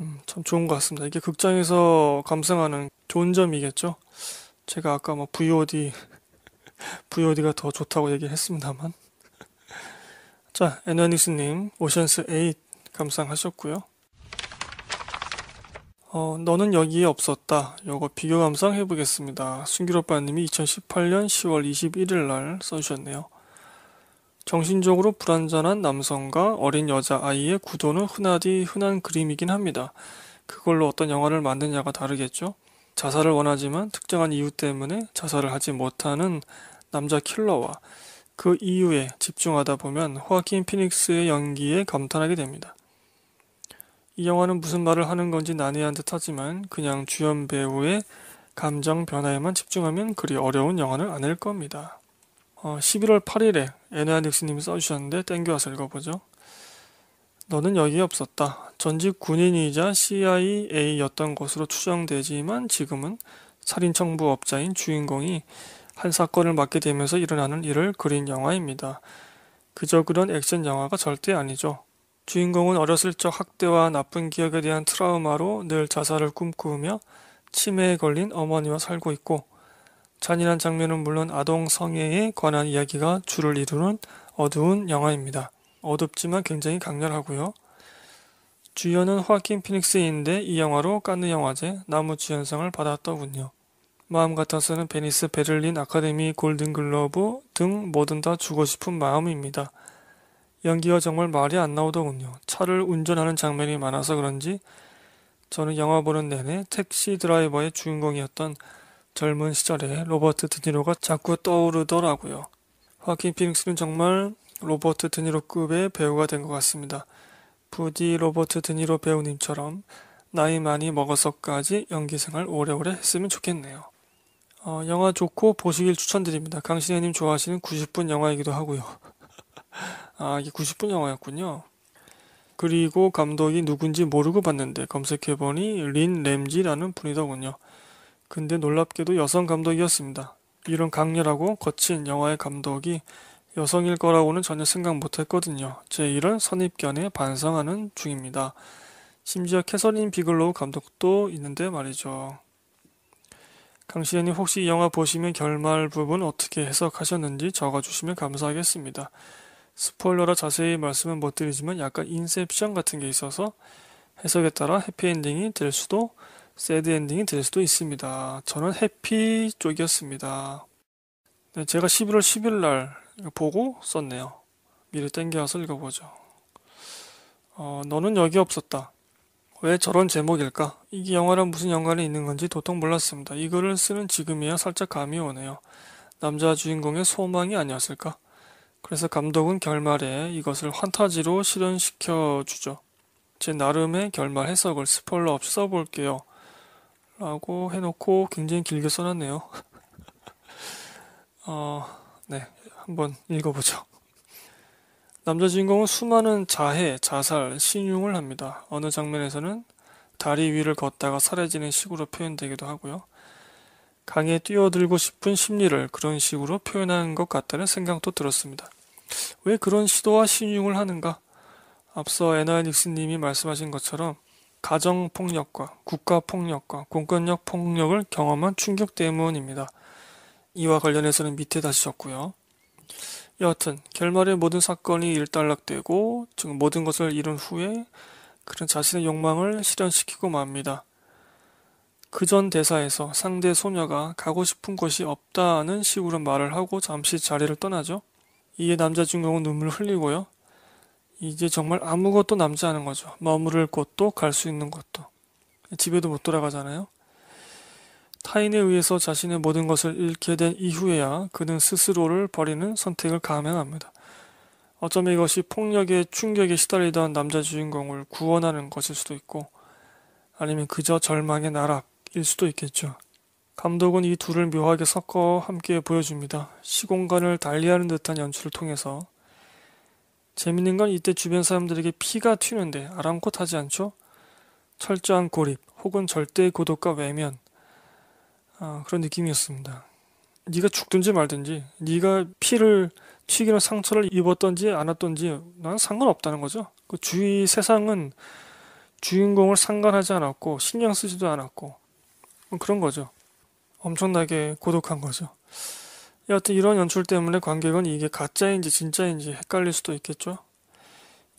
음, 참 좋은 것 같습니다. 이게 극장에서 감상하는 좋은 점이겠죠. 제가 아까 뭐 VOD, VOD가 더 좋다고 얘기했습니다만 자, 에너니스님, 오션스8 감상하셨고요 어, 너는 여기에 없었다. 요거 비교 감상 해보겠습니다. 순길오빠님이 2018년 10월 21일 날 써주셨네요. 정신적으로 불안전한 남성과 어린 여자아이의 구도는 흔하디 흔한 그림이긴 합니다. 그걸로 어떤 영화를 만드냐가 다르겠죠? 자살을 원하지만 특정한 이유 때문에 자살을 하지 못하는 남자 킬러와 그 이유에 집중하다 보면 호아킨 피닉스의 연기에 감탄하게 됩니다. 이 영화는 무슨 말을 하는 건지 난해한 듯 하지만 그냥 주연 배우의 감정 변화에만 집중하면 그리 어려운 영화는 아닐 겁니다. 어, 11월 8일에 에나 닉스님이 써주셨는데 땡겨와서 읽어보죠. 너는 여기에 없었다. 전직 군인이자 CIA였던 것으로 추정되지만 지금은 살인 청부업자인 주인공이 한 사건을 맡게 되면서 일어나는 일을 그린 영화입니다. 그저 그런 액션 영화가 절대 아니죠. 주인공은 어렸을 적 학대와 나쁜 기억에 대한 트라우마로 늘 자살을 꿈꾸며 치매에 걸린 어머니와 살고 있고 잔인한 장면은 물론 아동 성애에 관한 이야기가 주를 이루는 어두운 영화입니다. 어둡지만 굉장히 강렬하고요. 주연은 화킨 피닉스인데 이 영화로 깐느 영화제 나무 주연상을 받았더군요. 마음 같아서는 베니스 베를린 아카데미 골든글러브 등 뭐든 다 주고 싶은 마음입니다. 연기가 정말 말이 안 나오더군요. 차를 운전하는 장면이 많아서 그런지 저는 영화 보는 내내 택시 드라이버의 주인공이었던 젊은 시절에 로버트 드니로가 자꾸 떠오르더라고요. 화킨 피닉스는 정말 로버트 드니로급의 배우가 된 것 같습니다. 부디 로버트 드니로 배우님처럼 나이 많이 먹어서까지 연기 생활 오래오래 했으면 좋겠네요. 어, 영화 좋고 보시길 추천드립니다. 강신혜님 좋아하시는 90분 영화이기도 하고요. 아 이게 90분 영화였군요. 그리고 감독이 누군지 모르고 봤는데 검색해보니 린 램지라는 분이더군요. 근데 놀랍게도 여성 감독이었습니다. 이런 강렬하고 거친 영화의 감독이 여성일 거라고는 전혀 생각 못했거든요. 제 이런 선입견에 반성하는 중입니다. 심지어 캐서린 비글로우 감독도 있는데 말이죠. 강시현님 혹시 이 영화 보시면 결말 부분 어떻게 해석하셨는지 적어주시면 감사하겠습니다. 스포일러라 자세히 말씀은 못 드리지만 약간 인셉션 같은 게 있어서 해석에 따라 해피엔딩이 될 수도 새드엔딩이 될 수도 있습니다. 저는 해피 쪽이었습니다. 네, 제가 11월 10일 날 보고 썼네요. 미리 땡겨서 와 읽어보죠. 어, 너는 여기 없었다. 왜 저런 제목일까? 이게 영화랑 무슨 연관이 있는 건지 도통 몰랐습니다. 이거를 쓰는 지금이야 살짝 감이 오네요. 남자 주인공의 소망이 아니었을까? 그래서 감독은 결말에 이것을 환타지로 실현시켜 주죠. 제 나름의 결말 해석을 스포일러 없이 써볼게요. 라고 해놓고 굉장히 길게 써놨네요. 어, 네. 한번 읽어보죠. 남자 주인공은 수많은 자해, 자살, 신용을 합니다. 어느 장면에서는 다리 위를 걷다가 사라지는 식으로 표현되기도 하고요. 강에 뛰어들고 싶은 심리를 그런 식으로 표현하는것 같다는 생각도 들었습니다. 왜 그런 시도와 신용을 하는가? 앞서 에나 닉스님이 말씀하신 것처럼 가정폭력과 국가폭력과 공권력 폭력을 경험한 충격 때문입니다. 이와 관련해서는 밑에 다시 적고요. 여하튼 결말에 모든 사건이 일단락되고 즉 모든 것을 이룬 후에 그런 자신의 욕망을 실현시키고 맙니다. 그 전 대사에서 상대 소녀가 가고 싶은 곳이 없다는 식으로 말을 하고 잠시 자리를 떠나죠. 이에 남자 주인공은 눈물을 흘리고요. 이제 정말 아무것도 남지 않은 거죠. 머무를 곳도 갈 수 있는 곳도. 집에도 못 돌아가잖아요. 타인에 의해서 자신의 모든 것을 잃게 된 이후에야 그는 스스로를 버리는 선택을 감행합니다. 어쩌면 이것이 폭력의 충격에 시달리던 남자 주인공을 구원하는 것일 수도 있고, 아니면 그저 절망의 나락일 수도 있겠죠. 감독은 이 둘을 묘하게 섞어 함께 보여줍니다. 시공간을 달리하는 듯한 연출을 통해서. 재밌는 건 이때 주변 사람들에게 피가 튀는데 아랑곳하지 않죠? 철저한 고립 혹은 절대 의 고독과 외면, 아, 그런 느낌이었습니다. 네가 죽든지 말든지 네가 피를 튀기는 상처를 입었던지 않았던지 난 상관없다는 거죠. 그 주위 세상은 주인공을 상관하지 않았고 신경 쓰지도 않았고 뭐 그런 거죠. 엄청나게 고독한 거죠. 여하튼 이런 연출 때문에 관객은 이게 가짜인지 진짜인지 헷갈릴 수도 있겠죠.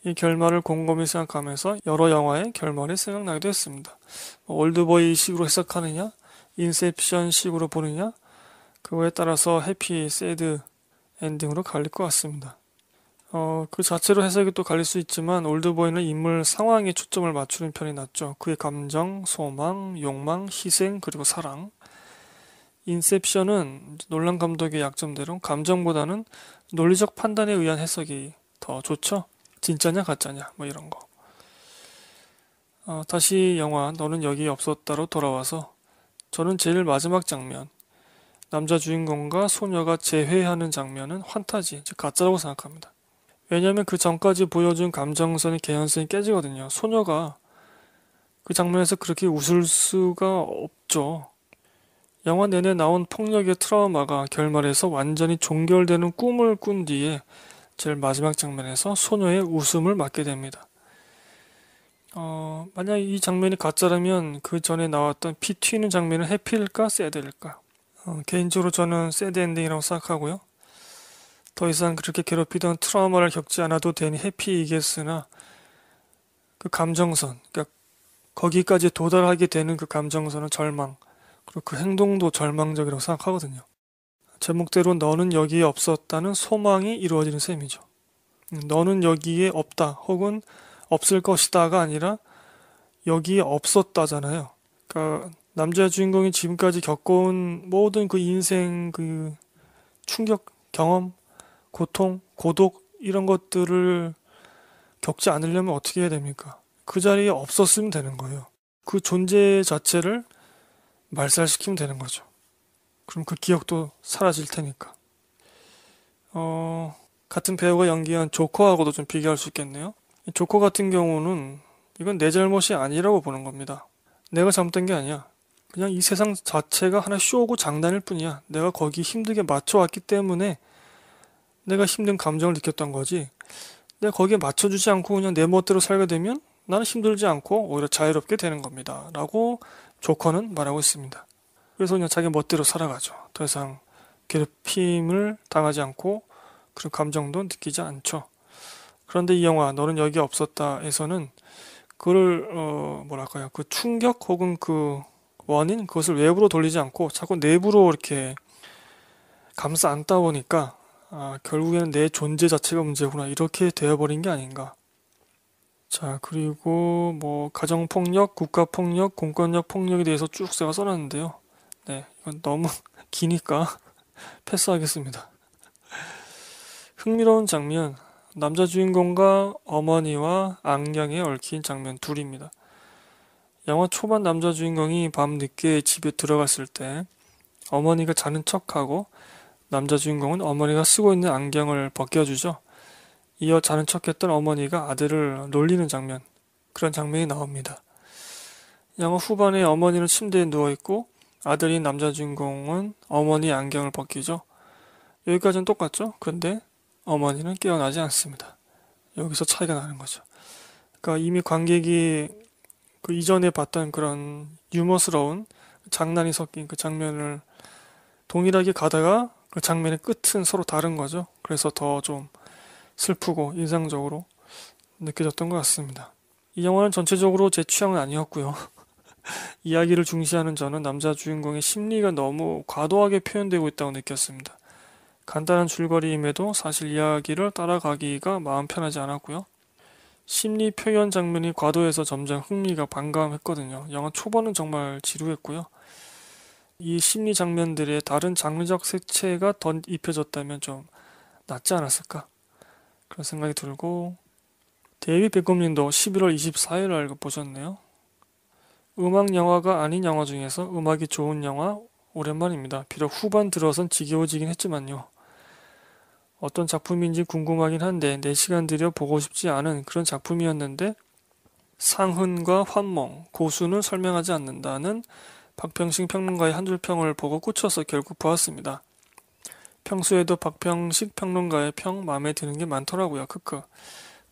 이 결말을 곰곰이 생각하면서 여러 영화의 결말이 생각나기도 했습니다. 뭐 올드보이식으로 해석하느냐, 인셉션 식으로 보느냐 그거에 따라서 해피, 새드 엔딩으로 갈릴 것 같습니다. 어, 그 자체로 해석이 또 갈릴 수 있지만 올드보이는 인물 상황에 초점을 맞추는 편이 낫죠. 그의 감정, 소망, 욕망, 희생, 그리고 사랑. 인셉션은 논란 감독의 약점대로 감정보다는 논리적 판단에 의한 해석이 더 좋죠. 진짜냐 가짜냐 뭐 이런 거. 어, 다시 영화 너는 여기 없었다로 돌아와서 저는 제일 마지막 장면, 남자 주인공과 소녀가 재회하는 장면은 환타지, 즉 가짜라고 생각합니다. 왜냐하면 그 전까지 보여준 감정선이 개연성이 깨지거든요. 소녀가 그 장면에서 그렇게 웃을 수가 없죠. 영화 내내 나온 폭력의 트라우마가 결말에서 완전히 종결되는 꿈을 꾼 뒤에 제일 마지막 장면에서 소녀의 웃음을 맞게 됩니다. 어, 만약 이 장면이 가짜라면 그 전에 나왔던 피 튀는 장면은 해피일까 새드일까? 어, 개인적으로 저는 새드 엔딩이라고 생각하고요. 더 이상 그렇게 괴롭히던 트라우마를 겪지 않아도 되니 해피이겠으나 그 감정선, 그러니까 거기까지 도달하게 되는 그 감정선은 절망, 그리고 그 행동도 절망적이라고 생각하거든요. 제목대로 너는 여기에 없었다는 소망이 이루어지는 셈이죠. 음, 너는 여기에 없다 혹은 없을 것이다가 아니라 여기에 없었다잖아요. 그러니까 남자 주인공이 지금까지 겪어온 모든 그 인생 그 충격, 경험, 고통, 고독 이런 것들을 겪지 않으려면 어떻게 해야 됩니까? 그 자리에 없었으면 되는 거예요. 그 존재 자체를 말살시키면 되는 거죠. 그럼 그 기억도 사라질 테니까. 어, 같은 배우가 연기한 조커하고도 좀 비교할 수 있겠네요. 조커 같은 경우는 이건 내 잘못이 아니라고 보는 겁니다. 내가 잘못된 게 아니야. 그냥 이 세상 자체가 하나 쇼고 장난일 뿐이야. 내가 거기 힘들게 맞춰왔기 때문에 내가 힘든 감정을 느꼈던 거지. 내가 거기에 맞춰주지 않고 그냥 내 멋대로 살게 되면 나는 힘들지 않고 오히려 자유롭게 되는 겁니다. 라고 조커는 말하고 있습니다. 그래서 그냥 자기 멋대로 살아가죠. 더 이상 괴롭힘을 당하지 않고 그런 감정도 느끼지 않죠. 그런데 이 영화 너는 여기 없었다에서는 그를 어 뭐랄까요 그 충격 혹은 그 원인 그것을 외부로 돌리지 않고 자꾸 내부로 이렇게 감싸 안다 보니까 아 결국에는 내 존재 자체가 문제구나 이렇게 되어버린 게 아닌가 자 그리고 뭐 가정폭력 국가폭력 공권력 폭력에 대해서 쭉 제가 써놨는데요 네 이건 너무 기니까 패스하겠습니다 흥미로운 장면 남자 주인공과 어머니와 안경에 얽힌 장면 둘입니다. 영화 초반 남자 주인공이 밤 늦게 집에 들어갔을 때 어머니가 자는 척하고 남자 주인공은 어머니가 쓰고 있는 안경을 벗겨주죠. 이어 자는 척했던 어머니가 아들을 놀리는 장면 그런 장면이 나옵니다. 영화 후반에 어머니는 침대에 누워 있고 아들인 남자 주인공은 어머니 안경을 벗기죠. 여기까지는 똑같죠. 그런데 어머니는 깨어나지 않습니다. 여기서 차이가 나는 거죠. 그러니까 이미 관객이 그 이전에 봤던 그런 유머스러운 장난이 섞인 그 장면을 동일하게 가다가 그 장면의 끝은 서로 다른 거죠. 그래서 더 좀 슬프고 인상적으로 느껴졌던 것 같습니다. 이 영화는 전체적으로 제 취향은 아니었고요. 이야기를 중시하는 저는 남자 주인공의 심리가 너무 과도하게 표현되고 있다고 느꼈습니다. 간단한 줄거리임에도 사실 이야기를 따라가기가 마음 편하지 않았고요. 심리 표현 장면이 과도해서 점점 흥미가 반감했거든요. 영화 초반은 정말 지루했고요. 이 심리 장면들의 다른 장르적 색채가 덧 입혀졌다면 좀 낫지 않았을까 그런 생각이 들고 데이비 백검님도 11월 24일 알고 보셨네요. 음악 영화가 아닌 영화 중에서 음악이 좋은 영화 오랜만입니다. 비록 후반 들어선 지겨워지긴 했지만요. 어떤 작품인지 궁금하긴 한데 내 시간 들여 보고 싶지 않은 그런 작품이었는데 상흔과 환몽, 고수는 설명하지 않는다는 박평식 평론가의 한 줄 평을 보고 꽂혀서 결국 보았습니다. 평소에도 박평식 평론가의 평 마음에 드는 게 많더라고요. 크크.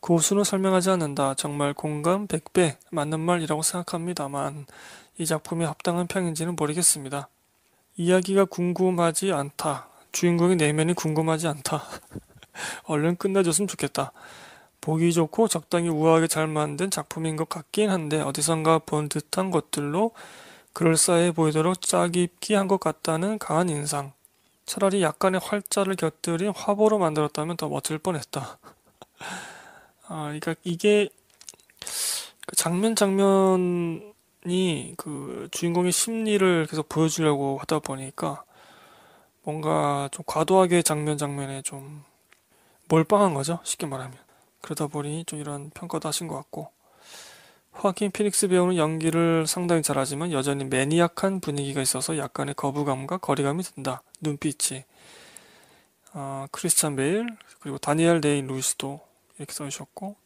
고수는 설명하지 않는다. 정말 공감 100배 맞는 말이라고 생각합니다만 이 작품이 합당한 평인지는 모르겠습니다. 이야기가 궁금하지 않다. 주인공의 내면이 궁금하지 않다. 얼른 끝내줬으면 좋겠다. 보기 좋고 적당히 우아하게 잘 만든 작품인 것 같긴 한데 어디선가 본 듯한 것들로 그럴싸해 보이도록 짜깁기한것 같다는 강한 인상. 차라리 약간의 활자를 곁들인 화보로 만들었다면 더 멋질 뻔했다. 아, 그러니까 이게 그 장면 장면이 그 주인공의 심리를 계속 보여주려고 하다 보니까 뭔가 좀 과도하게 장면 장면에 좀 몰빵한 거죠. 쉽게 말하면. 그러다 보니 좀 이런 평가도 하신 것 같고. 화킨 피닉스 배우는 연기를 상당히 잘하지만 여전히 매니악한 분위기가 있어서 약간의 거부감과 거리감이 든다. 눈빛이. 어, 크리스찬 베일, 그리고 다니엘 데인 루이스도 이렇게 써주셨고.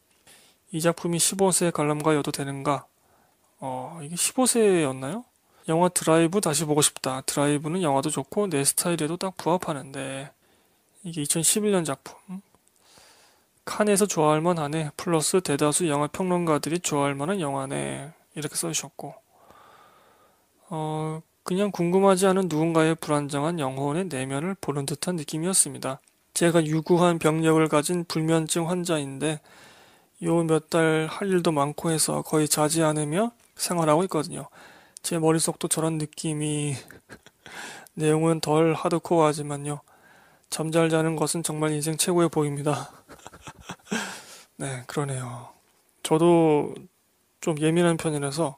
이 작품이 15세 관람가여도 되는가? 어, 이게 15세였나요? 영화 드라이브 다시 보고 싶다. 드라이브는 영화도 좋고 내 스타일에도 딱 부합하는데 이게 2011년 작품. 칸에서 좋아할 만하네. 플러스 대다수 영화 평론가들이 좋아할 만한 영화네. 이렇게 써주셨고 어, 그냥 궁금하지 않은 누군가의 불안정한 영혼의 내면을 보는 듯한 느낌이었습니다. 제가 유구한 병력을 가진 불면증 환자인데 요 몇 달 할 일도 많고 해서 거의 자지 않으며 생활하고 있거든요. 제 머릿속도 저런 느낌이 내용은 덜 하드코어하지만요. 잠 잘 자는 것은 정말 인생 최고의 복입니다. 네, 그러네요. 저도 좀 예민한 편이라서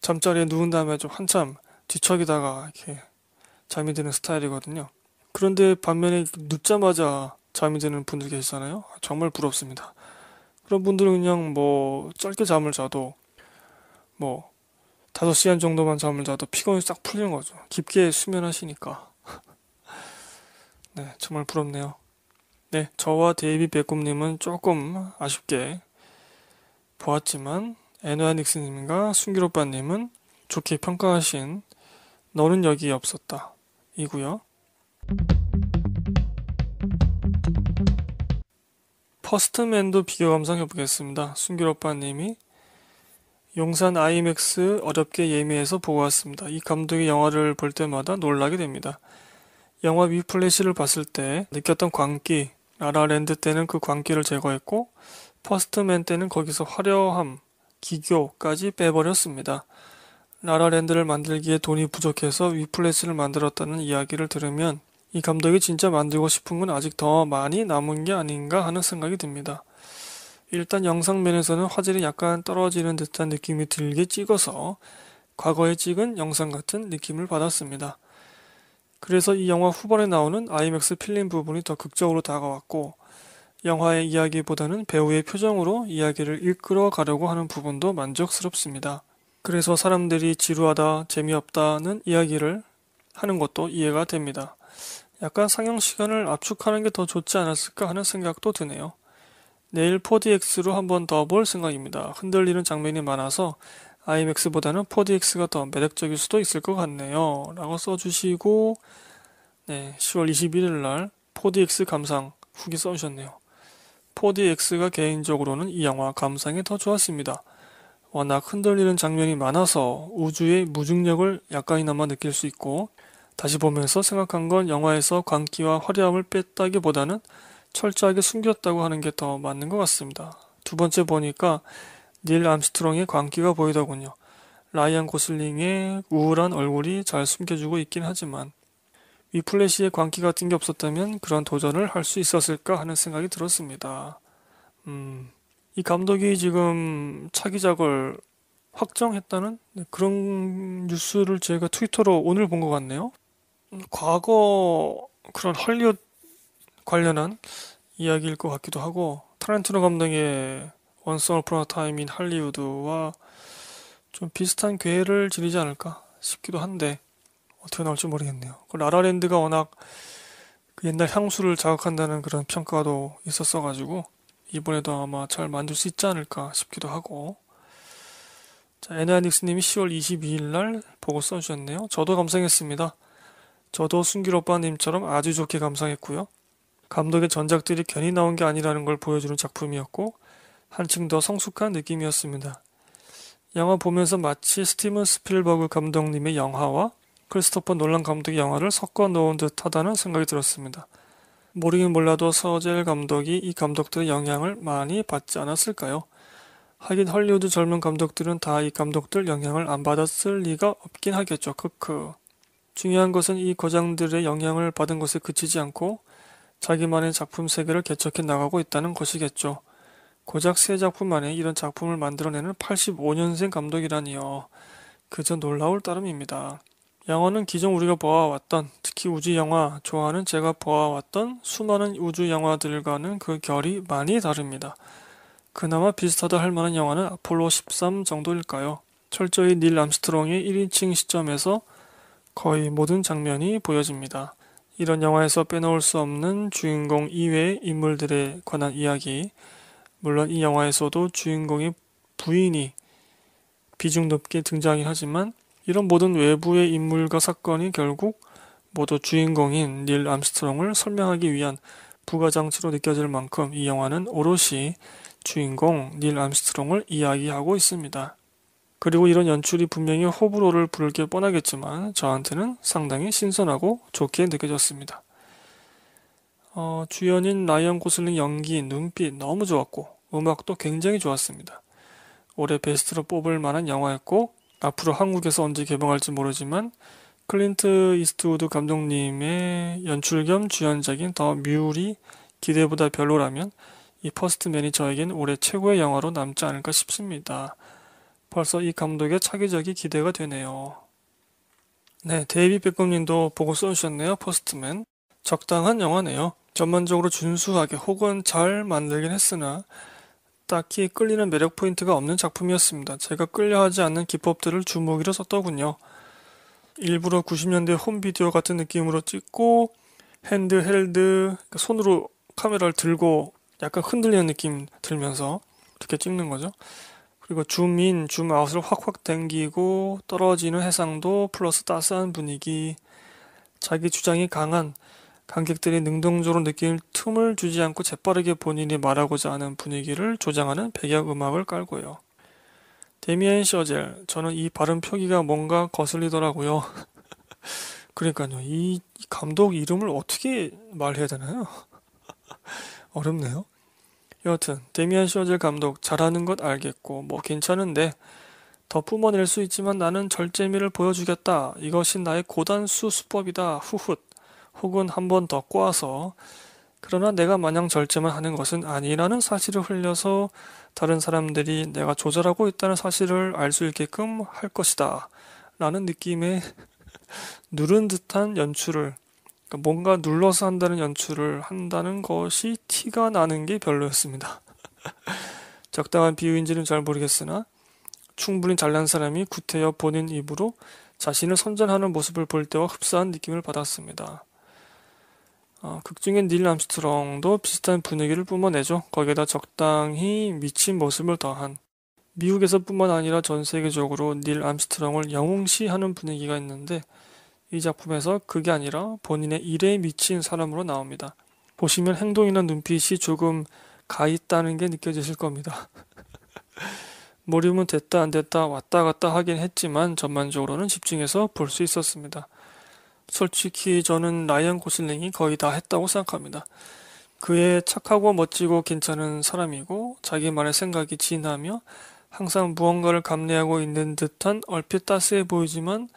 잠자리에 누운 다음에 좀 한참 뒤척이다가 이렇게 잠이 드는 스타일이거든요. 그런데 반면에 눕자마자 잠이 드는 분들 계시잖아요. 정말 부럽습니다. 그런 분들은 그냥 뭐 짧게 잠을 자도 뭐5 시간 정도만 잠을 자도 피곤이 싹 풀리는 거죠. 깊게 수면하시니까. 네, 정말 부럽네요. 네, 저와 데이비 백곰님은 조금 아쉽게 보았지만, 에누아닉스님과 순길오빠님은 좋게 평가하신 너는 여기 없었다. 이구요 퍼스트맨도 비교 감상해보겠습니다. 순길오빠님이 용산 아이맥스 어렵게 예매해서 보고 왔습니다. 이 감독의 영화를 볼 때마다 놀라게 됩니다. 영화 위플래시를 봤을 때 느꼈던 광기, 라라랜드 때는 그 광기를 제거했고 퍼스트맨 때는 거기서 화려함, 기교까지 빼버렸습니다. 라라랜드를 만들기에 돈이 부족해서 위플래시를 만들었다는 이야기를 들으면 이 감독이 진짜 만들고 싶은 건 아직 더 많이 남은 게 아닌가 하는 생각이 듭니다. 일단 영상면에서는 화질이 약간 떨어지는 듯한 느낌이 들게 찍어서 과거에 찍은 영상 같은 느낌을 받았습니다. 그래서 이 영화 후반에 나오는 IMAX 필름 부분이 더 극적으로 다가왔고 영화의 이야기보다는 배우의 표정으로 이야기를 이끌어 가려고 하는 부분도 만족스럽습니다. 그래서 사람들이 지루하다, 재미없다는 이야기를 하는 것도 이해가 됩니다. 약간 상영 시간을 압축하는 게 더 좋지 않았을까 하는 생각도 드네요. 내일 4DX로 한번 더 볼 생각입니다. 흔들리는 장면이 많아서 IMAX보다는 4DX가 더 매력적일 수도 있을 것 같네요. 라고 써주시고 네, 10월 21일 날 4DX 감상 후기 써주셨네요. 4DX가 개인적으로는 이 영화 감상이 더 좋았습니다. 워낙 흔들리는 장면이 많아서 우주의 무중력을 약간이나마 느낄 수 있고 다시 보면서 생각한 건 영화에서 광기와 화려함을 뺐다기보다는 철저하게 숨겼다고 하는 게 더 맞는 것 같습니다. 두 번째 보니까 닐 암스트롱의 광기가 보이더군요. 라이언 고슬링의 우울한 얼굴이 잘 숨겨주고 있긴 하지만 위플래시의 광기 같은 게 없었다면 그런 도전을 할 수 있었을까 하는 생각이 들었습니다. 음, 이 감독이 지금 차기작을 확정했다는 그런 뉴스를 제가 트위터로 오늘 본 것 같네요. 음, 과거 그런 헐리우드 관련한 이야기일 것 같기도 하고 타란트노 감독의 원스 오프너 타임인 할리우드와 좀 비슷한 괴를 지니지 않을까 싶기도 한데 어떻게 나올지 모르겠네요. 그 라라랜드가 워낙 그 옛날 향수를 자극한다는 그런 평가도 있었어가지고 이번에도 아마 잘 만들 수 있지 않을까 싶기도 하고 자, 에나닉스님이 10월 22일 날 보고 써주셨네요. 저도 감상했습니다. 저도 순길 오빠님처럼 아주 좋게 감상했고요. 감독의 전작들이 괜히 나온 게 아니라는 걸 보여주는 작품이었고 한층 더 성숙한 느낌이었습니다. 영화 보면서 마치 스티븐 스필버그 감독님의 영화와 크리스토퍼 놀란 감독의 영화를 섞어 놓은 듯하다는 생각이 들었습니다. 모르긴 몰라도 서젤 감독이 이 감독들의 영향을 많이 받지 않았을까요? 하긴 헐리우드 젊은 감독들은 다 이 감독들 영향을 안 받았을 리가 없긴 하겠죠. 크크. 중요한 것은 이 거장들의 영향을 받은 것에 그치지 않고 자기만의 작품 세계를 개척해 나가고 있다는 것이겠죠. 고작 세 작품 만에 이런 작품을 만들어내는 85년생 감독이라니요. 그저 놀라울 따름입니다. 양어는 기존 우리가 보아왔던 특히 우주 영화 좋아하는 제가 보아왔던 수많은 우주 영화들과는 그 결이 많이 다릅니다. 그나마 비슷하다 할 만한 영화는 아폴로 13 정도일까요? 철저히 닐 암스트롱의 1인칭 시점에서 거의 모든 장면이 보여집니다. 이런 영화에서 빼놓을 수 없는 주인공 이외의 인물들에 관한 이야기. 물론 이 영화에서도 주인공의 부인이 비중 높게 등장이 하지만 이런 모든 외부의 인물과 사건이 결국 모두 주인공인 닐 암스트롱을 설명하기 위한 부가장치로 느껴질 만큼 이 영화는 오롯이 주인공 닐 암스트롱을 이야기하고 있습니다. 그리고 이런 연출이 분명히 호불호를 부를 게 뻔하겠지만 저한테는 상당히 신선하고 좋게 느껴졌습니다. 어, 주연인 라이언 고슬링 연기, 눈빛 너무 좋았고 음악도 굉장히 좋았습니다. 올해 베스트로 뽑을 만한 영화였고 앞으로 한국에서 언제 개봉할지 모르지만 클린트 이스트우드 감독님의 연출 겸 주연작인 더 뮤리 기대보다 별로라면 이 퍼스트맨이 저에겐 올해 최고의 영화로 남지 않을까 싶습니다. 벌써 이 감독의 차기작이 기대가 되네요. 네, 데이비 백범님도 보고 써주셨네요. 퍼스트맨 적당한 영화네요. 전반적으로 준수하게 혹은 잘 만들긴 했으나 딱히 끌리는 매력 포인트가 없는 작품이었습니다. 제가 끌려하지 않는 기법들을 주먹이로 썼더군요. 일부러 90년대 홈비디오 같은 느낌으로 찍고 핸드헬드 그러니까 손으로 카메라를 들고 약간 흔들리는 느낌 들면서 이렇게 찍는 거죠. 그리고 줌인, 줌아웃을 확확 당기고 떨어지는 해상도 플러스 따스한 분위기, 자기 주장이 강한 관객들이 능동적으로 느낄 틈을 주지 않고 재빠르게 본인이 말하고자 하는 분위기를 조장하는 백약 음악을 깔고요. 데미안 셔젤, 저는 이 발음 표기가 뭔가 거슬리더라고요. 그러니까요, 이 감독 이름을 어떻게 말해야 되나요? 어렵네요. 여튼 하 데미안 쇼젤 감독 잘하는 것 알겠고 뭐 괜찮은데 더 뿜어낼 수 있지만 나는 절제미를 보여주겠다. 이것이 나의 고단수 수법이다. 후훗. 혹은 한 번 더 꼬아서 그러나 내가 마냥 절제만 하는 것은 아니라는 사실을 흘려서 다른 사람들이 내가 조절하고 있다는 사실을 알 수 있게끔 할 것이다. 라는 느낌의 누른 듯한 연출을 그러니까 뭔가 눌러서 한다는 연출을 한다는 것이 티가 나는 게 별로였습니다. 적당한 비유인지는 잘 모르겠으나 충분히 잘난 사람이 구태여 본인 입으로 자신을 선전하는 모습을 볼 때와 흡사한 느낌을 받았습니다. 어, 극중의 닐 암스트롱도 비슷한 분위기를 뿜어내죠. 거기에다 적당히 미친 모습을 더한 미국에서뿐만 아니라 전 세계적으로 닐 암스트롱을 영웅시하는 분위기가 있는데 이 작품에서 그게 아니라 본인의 일에 미친 사람으로 나옵니다. 보시면 행동이나 눈빛이 조금 가 있다는 게 느껴지실 겁니다. 모입은 됐다 안 됐다 왔다 갔다 하긴 했지만 전반적으로는 집중해서 볼 수 있었습니다. 솔직히 저는 라이언 고슬링이 거의 다 했다고 생각합니다. 그의 착하고 멋지고 괜찮은 사람이고 자기만의 생각이 진하며 항상 무언가를 감내하고 있는 듯한 얼핏 따스해 보이지만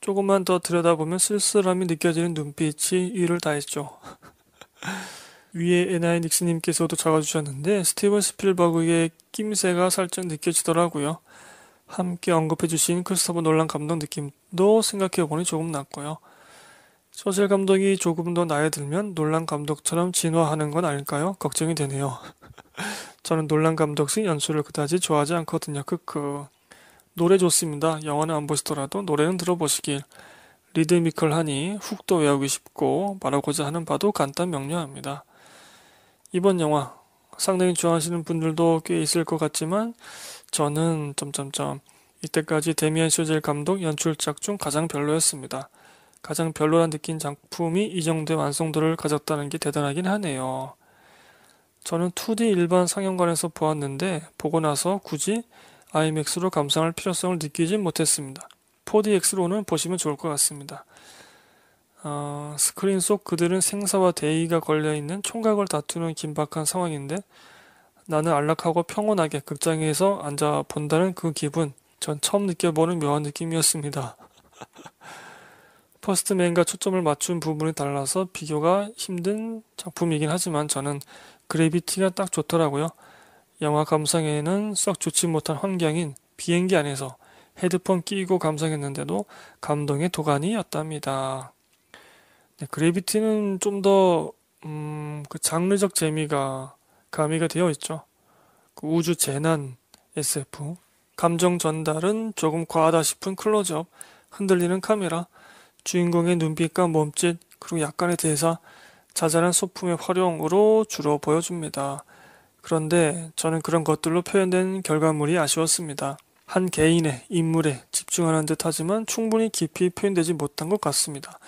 조금만 더 들여다보면 쓸쓸함이 느껴지는 눈빛이 위를 다했죠. 위에 에나이 닉스님께서도 적어주셨는데 스티븐 스필버그의 낌새가 살짝 느껴지더라고요. 함께 언급해주신 크리스토퍼 놀란 감독 느낌도 생각해보니 조금 낫고요. 서실 감독이 조금 더 나이 들면 놀란 감독처럼 진화하는 건 아닐까요? 걱정이 되네요. 저는 놀란 감독의 연출을 그다지 좋아하지 않거든요. 크크. 노래 좋습니다. 영화는 안 보시더라도 노래는 들어보시길. 리드미컬하니 훅도 외우기 쉽고 말하고자 하는 바도 간단 명료합니다. 이번 영화 상당히 좋아하시는 분들도 꽤 있을 것 같지만 저는 점점점 이때까지 데미안 쇼젤 감독 연출작 중 가장 별로였습니다. 가장 별로란 느낀 작품이 이 정도의 완성도를 가졌다는 게 대단하긴 하네요. 저는 2D 일반 상영관에서 보았는데 보고 나서 굳이 IMX로 감상할 필요성을 느끼지 못했습니다. 4DX로는 보시면 좋을 것 같습니다. 어, 스크린 속 그들은 생사와 대의가 걸려있는 총각을 다투는 긴박한 상황인데 나는 안락하고 평온하게 극장에서 앉아 본다는 그 기분 전 처음 느껴보는 묘한 느낌이었습니다. 퍼스트맨과 초점을 맞춘 부분이 달라서 비교가 힘든 작품이긴 하지만 저는 그래비티가 딱 좋더라고요. 영화 감상에는 썩 좋지 못한 환경인 비행기 안에서 헤드폰 끼고 감상했는데도 감동의 도가니였답니다. 네, 그래비티는 좀 더, 음, 그 장르적 재미가 가미가 되어 있죠. 그 우주 재난, SF, 감정 전달은 조금 과하다 싶은 클로즈업, 흔들리는 카메라, 주인공의 눈빛과 몸짓, 그리고 약간의 대사, 자잘한 소품의 활용으로 주로 보여줍니다. 그런데 저는 그런 것들로 표현된 결과물이 아쉬웠습니다. 한 개인의 인물에 집중하는 듯 하지만 충분히 깊이 표현되지 못한 것 같습니다.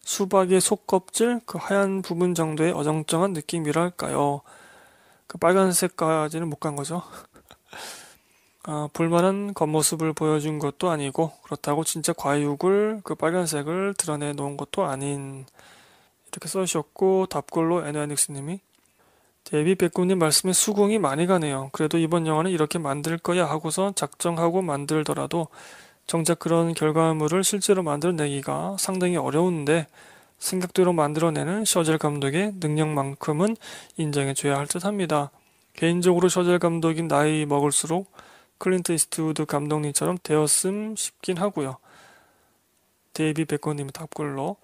수박의 속껍질 그 하얀 부분 정도의 어정쩡한 느낌이랄까요. 그 빨간색까지는 못 간 거죠. 아, 볼만한 겉모습을 보여준 것도 아니고 그렇다고 진짜 과육을 그 빨간색을 드러내 놓은 것도 아닌 이렇게 써주셨고 답글로 에너닉스님이 데뷔 백군님 말씀에 수긍이 많이 가네요. 그래도 이번 영화는 이렇게 만들 거야 하고서 작정하고 만들더라도 정작 그런 결과물을 실제로 만들어내기가 상당히 어려운데 생각대로 만들어내는 셔젤 감독의 능력만큼은 인정해줘야 할 듯합니다. 개인적으로 셔젤 감독인 나이 먹을수록 클린트 이스트우드 감독님처럼 되었음 싶긴 하고요. 데이비 백건님 답글로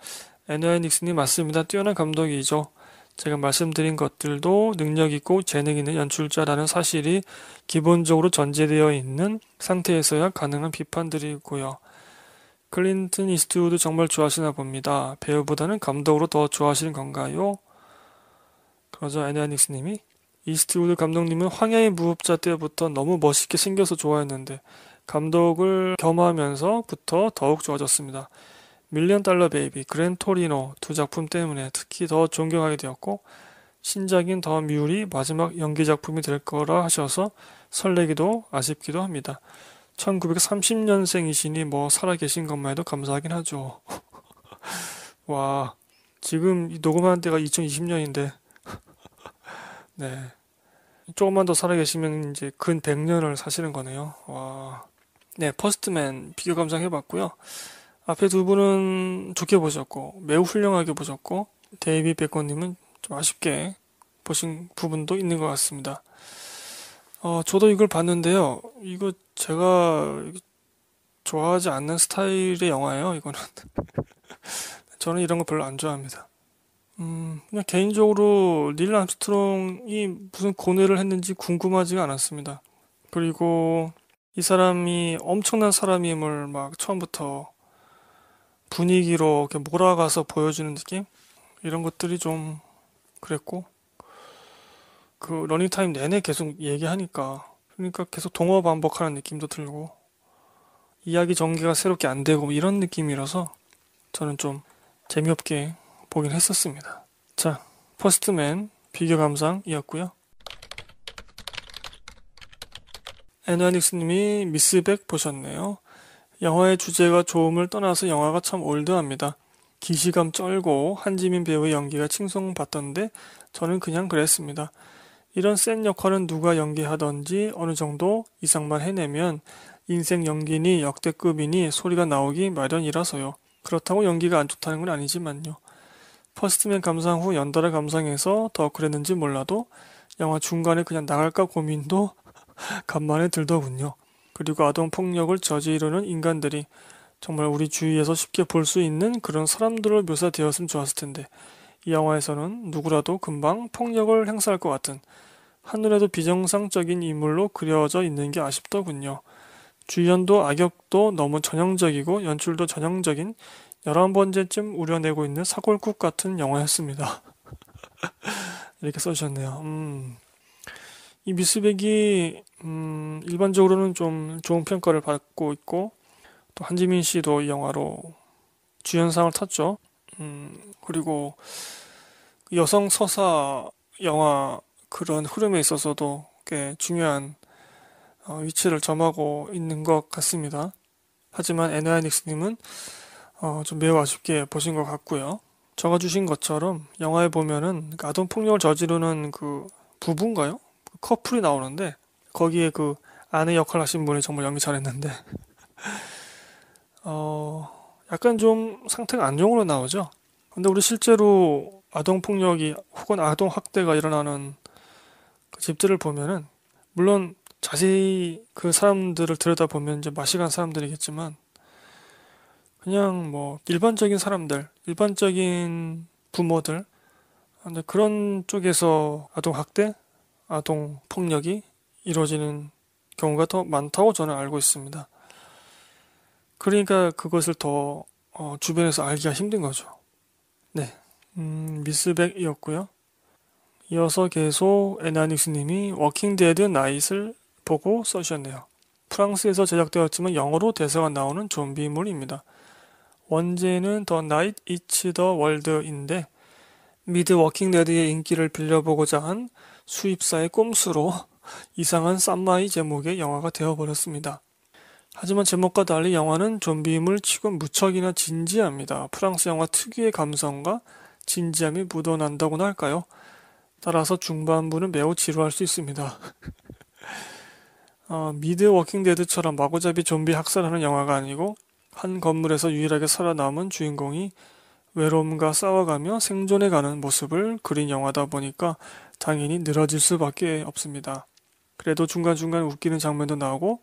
에너앤 닉슨님 맞습니다. 뛰어난 감독이죠. 제가 말씀드린 것들도 능력 있고 재능 있는 연출자라는 사실이 기본적으로 전제되어 있는 상태에서야 가능한 비판들이고요. 클린튼 이스트우드 정말 좋아하시나 봅니다. 배우보다는 감독으로 더 좋아하시는 건가요? 그러자 애니아닉스님이 이스트우드 감독님은 황야의 무법자 때부터 너무 멋있게 생겨서 좋아했는데 감독을 겸하면서부터 더욱 좋아졌습니다. 밀리언 달러 베이비, 그랜토리노 두 작품 때문에 특히 더 존경하게 되었고 신작인 더뮬리 마지막 연기 작품이 될 거라 하셔서 설레기도 아쉽기도 합니다. 1930년생이시니 뭐 살아계신 것만 해도 감사하긴 하죠. 와 지금 녹음하는 때가 2020년인데 네 조금만 더 살아계시면 이제 근 100년을 사시는 거네요. 와. 네, 퍼스트맨 비교 감상해봤고요. 앞에 두 분은 좋게 보셨고 매우 훌륭하게 보셨고 데이비 백건님은 좀 아쉽게 보신 부분도 있는 것 같습니다. 어, 저도 이걸 봤는데요. 이거 제가 좋아하지 않는 스타일의 영화예요. 이거는 저는 이런 거 별로 안 좋아합니다. 음, 그냥 개인적으로 닐 암스트롱이 무슨 고뇌를 했는지 궁금하지가 않았습니다. 그리고 이 사람이 엄청난 사람임을 막 처음부터 분위기로 이렇게 몰아가서 보여주는 느낌? 이런 것들이 좀 그랬고, 그 러닝타임 내내 계속 얘기하니까, 그러니까 계속 동어 반복하는 느낌도 들고, 이야기 전개가 새롭게 안 되고 뭐 이런 느낌이라서 저는 좀 재미없게 보긴 했었습니다. 자, 퍼스트맨 비교 감상이었고요. 에너닉스님이 미스백 보셨네요. 영화의 주제가 좋음을 떠나서 영화가 참 올드합니다. 기시감 쩔고 한지민 배우의 연기가 칭송받던데 저는 그냥 그랬습니다. 이런 센 역할은 누가 연기하던지 어느 정도 이상만 해내면 인생 연기니 역대급이니 소리가 나오기 마련이라서요. 그렇다고 연기가 안 좋다는 건 아니지만요. 퍼스트맨 감상 후 연달아 감상해서 더 그랬는지 몰라도 영화 중간에 그냥 나갈까 고민도 간만에 들더군요. 그리고 아동 폭력을 저지르는 인간들이 정말 우리 주위에서 쉽게 볼 수 있는 그런 사람들로 묘사되었으면 좋았을 텐데 이 영화에서는 누구라도 금방 폭력을 행사할 것 같은 하늘에도 비정상적인 인물로 그려져 있는 게 아쉽더군요. 주연도 악역도 너무 전형적이고 연출도 전형적인 11번째쯤 우려내고 있는 사골국 같은 영화였습니다. 이렇게 써주셨네요. 음. 이 미스백이 음, 일반적으로는 좀 좋은 평가를 받고 있고 또 한지민 씨도 이 영화로 주연상을 탔죠. 음, 그리고 여성 서사 영화 그런 흐름에 있어서도 꽤 중요한 어, 위치를 점하고 있는 것 같습니다. 하지만 에너이닉스님은 어, 좀 매우 아쉽게 보신 것 같고요. 적어주신 것처럼 영화에 보면은 아동 폭력을 저지르는 그 부부인가요? 커플이 나오는데 거기에 그 아내 역할 하신 분이 정말 연기 잘했는데 어 약간 좀 상태가 안 좋은 으로 나오죠. 근데 우리 실제로 아동 폭력이 혹은 아동 학대가 일어나는 그 집들을 보면은 물론 자세히 그 사람들을 들여다보면 이제 마시간 사람들이겠지만 그냥 뭐 일반적인 사람들, 일반적인 부모들 근데 그런 쪽에서 아동 학대 아동 폭력이 이루어지는 경우가 더 많다고 저는 알고 있습니다. 그러니까 그것을 더 어, 주변에서 알기가 힘든 거죠. 네, 음, 미스백이었고요. 이어서 계속 에나닉스님이 워킹데드 나잇을 보고 써주셨네요. 프랑스에서 제작되었지만 영어로 대사가 나오는 좀비물입니다. 원제는 더 나잇 이츠 더 월드인데 미드 워킹데드의 인기를 빌려보고자 한 수입사의 꼼수로 이상한 쌈마이 제목의 영화가 되어버렸습니다. 하지만 제목과 달리 영화는 좀비임을 치고 무척이나 진지합니다. 프랑스 영화 특유의 감성과 진지함이 묻어난다고나 할까요? 따라서 중반부는 매우 지루할 수 있습니다. 어, 미드 워킹데드처럼 마구잡이 좀비 학살하는 영화가 아니고 한 건물에서 유일하게 살아남은 주인공이 외로움과 싸워가며 생존해가는 모습을 그린 영화다 보니까 당연히 늘어질 수밖에 없습니다. 그래도 중간중간 웃기는 장면도 나오고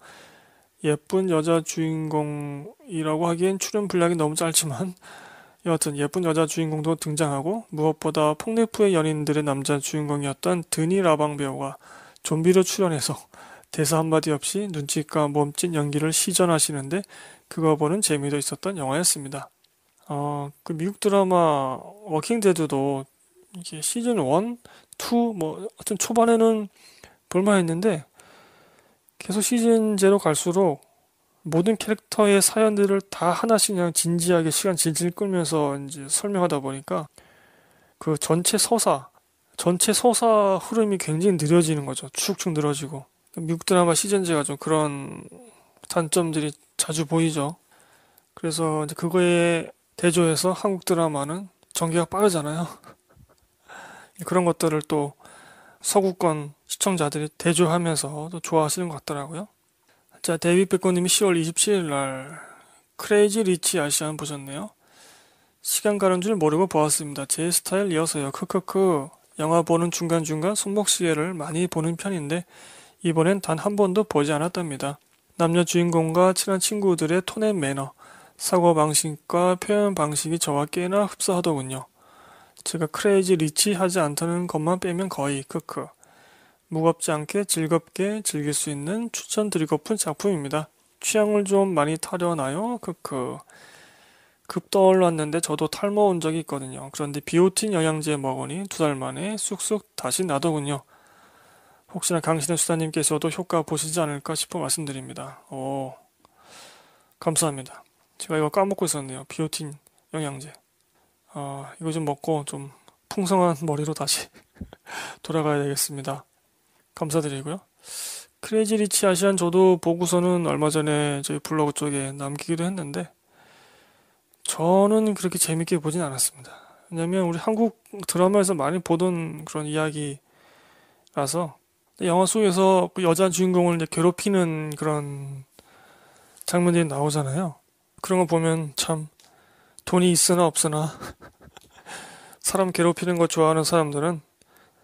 예쁜 여자 주인공이라고 하기엔 출연 분량이 너무 짧지만 여하튼 예쁜 여자 주인공도 등장하고 무엇보다 폭리프의 연인들의 남자 주인공이었던 드니 라방 배우가 좀비로 출연해서 대사 한마디 없이 눈치과 몸짓 연기를 시전하시는데 그거 보는 재미도 있었던 영화였습니다. 어, 그 미국 드라마 워킹데드도 이게 시즌 1, 2, 뭐, 하여튼 초반에는 볼만했는데, 계속 시즌 0로 갈수록 모든 캐릭터의 사연들을 다 하나씩 그냥 진지하게 시간 질질 끌면서 이제 설명하다 보니까 그 전체 서사, 전체 서사 흐름이 굉장히 느려지는 거죠. 축축 늘어지고. 미국 드라마 시즌제가 좀 그런 단점들이 자주 보이죠. 그래서 그거에 대조해서 한국 드라마는 전개가 빠르잖아요. 그런 것들을 또 서구권 시청자들이 대조하면서 또 좋아하시는 것 같더라고요. 자, 데이비 백건님이 10월 27일 날 크레이지 리치 아시안 보셨네요. 시간 가는 줄 모르고 보았습니다. 제 스타일 이어서요. 크크크. 영화 보는 중간중간 손목시계를 많이 보는 편인데 이번엔 단 한 번도 보지 않았답니다. 남녀 주인공과 친한 친구들의 톤의 매너, 사고 방식과 표현 방식이 저와 꽤나 흡사하더군요. 제가 크레이지 리치 하지 않다는 것만 빼면 거의 크크 무겁지 않게 즐겁게 즐길 수 있는 추천드리고픈 작품입니다. 취향을 좀 많이 타려나요? 크크 급 떠올랐는데 저도 탈모 온 적이 있거든요. 그런데 비오틴 영양제 먹으니 두 달 만에 쑥쑥 다시 나더군요. 혹시나 강신의 수사님께서도 효과 보시지 않을까 싶어 말씀드립니다. 오, 감사합니다. 제가 이거 까먹고 있었네요. 비오틴 영양제. 어, 이거 좀 먹고 좀 풍성한 머리로 다시 돌아가야 되겠습니다. 감사드리고요. 크레이지 리치 아시안 저도 보고서는 얼마 전에 저희 블로그 쪽에 남기기도 했는데 저는 그렇게 재밌게 보진 않았습니다. 왜냐면 우리 한국 드라마에서 많이 보던 그런 이야기라서 영화 속에서 그 여자 주인공을 이제 괴롭히는 그런 장면들이 나오잖아요. 그런 거 보면 참 돈이 있으나 없으나 사람 괴롭히는 거 좋아하는 사람들은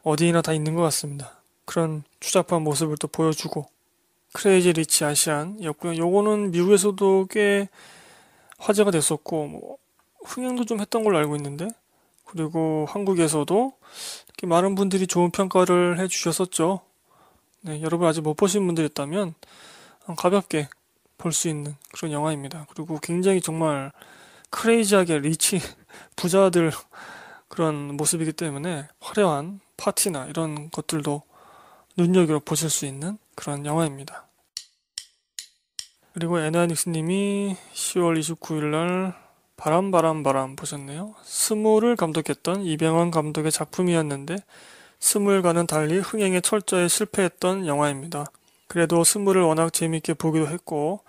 어디나 다 있는 것 같습니다. 그런 추잡한 모습을 또 보여주고 크레이지 리치 아시안이었고요. 요거는 미국에서도 꽤 화제가 됐었고 뭐 흥행도 좀 했던 걸로 알고 있는데 그리고 한국에서도 이렇게 많은 분들이 좋은 평가를 해주셨었죠. 네, 여러분 아직 못 보신 분들 있다면 가볍게 볼 수 있는 그런 영화입니다. 그리고 굉장히 정말 크레이지하게 리치 부자들 그런 모습이기 때문에 화려한 파티나 이런 것들도 눈여겨 보실 수 있는 그런 영화입니다. 그리고 에나닉스님이 10월 29일날 바람 바람 바람 보셨네요. 스물을 감독했던 이병헌 감독의 작품이었는데 스물과는 달리 흥행에 철저히 실패했던 영화입니다. 그래도 스물을 워낙 재밌게 보기도 했고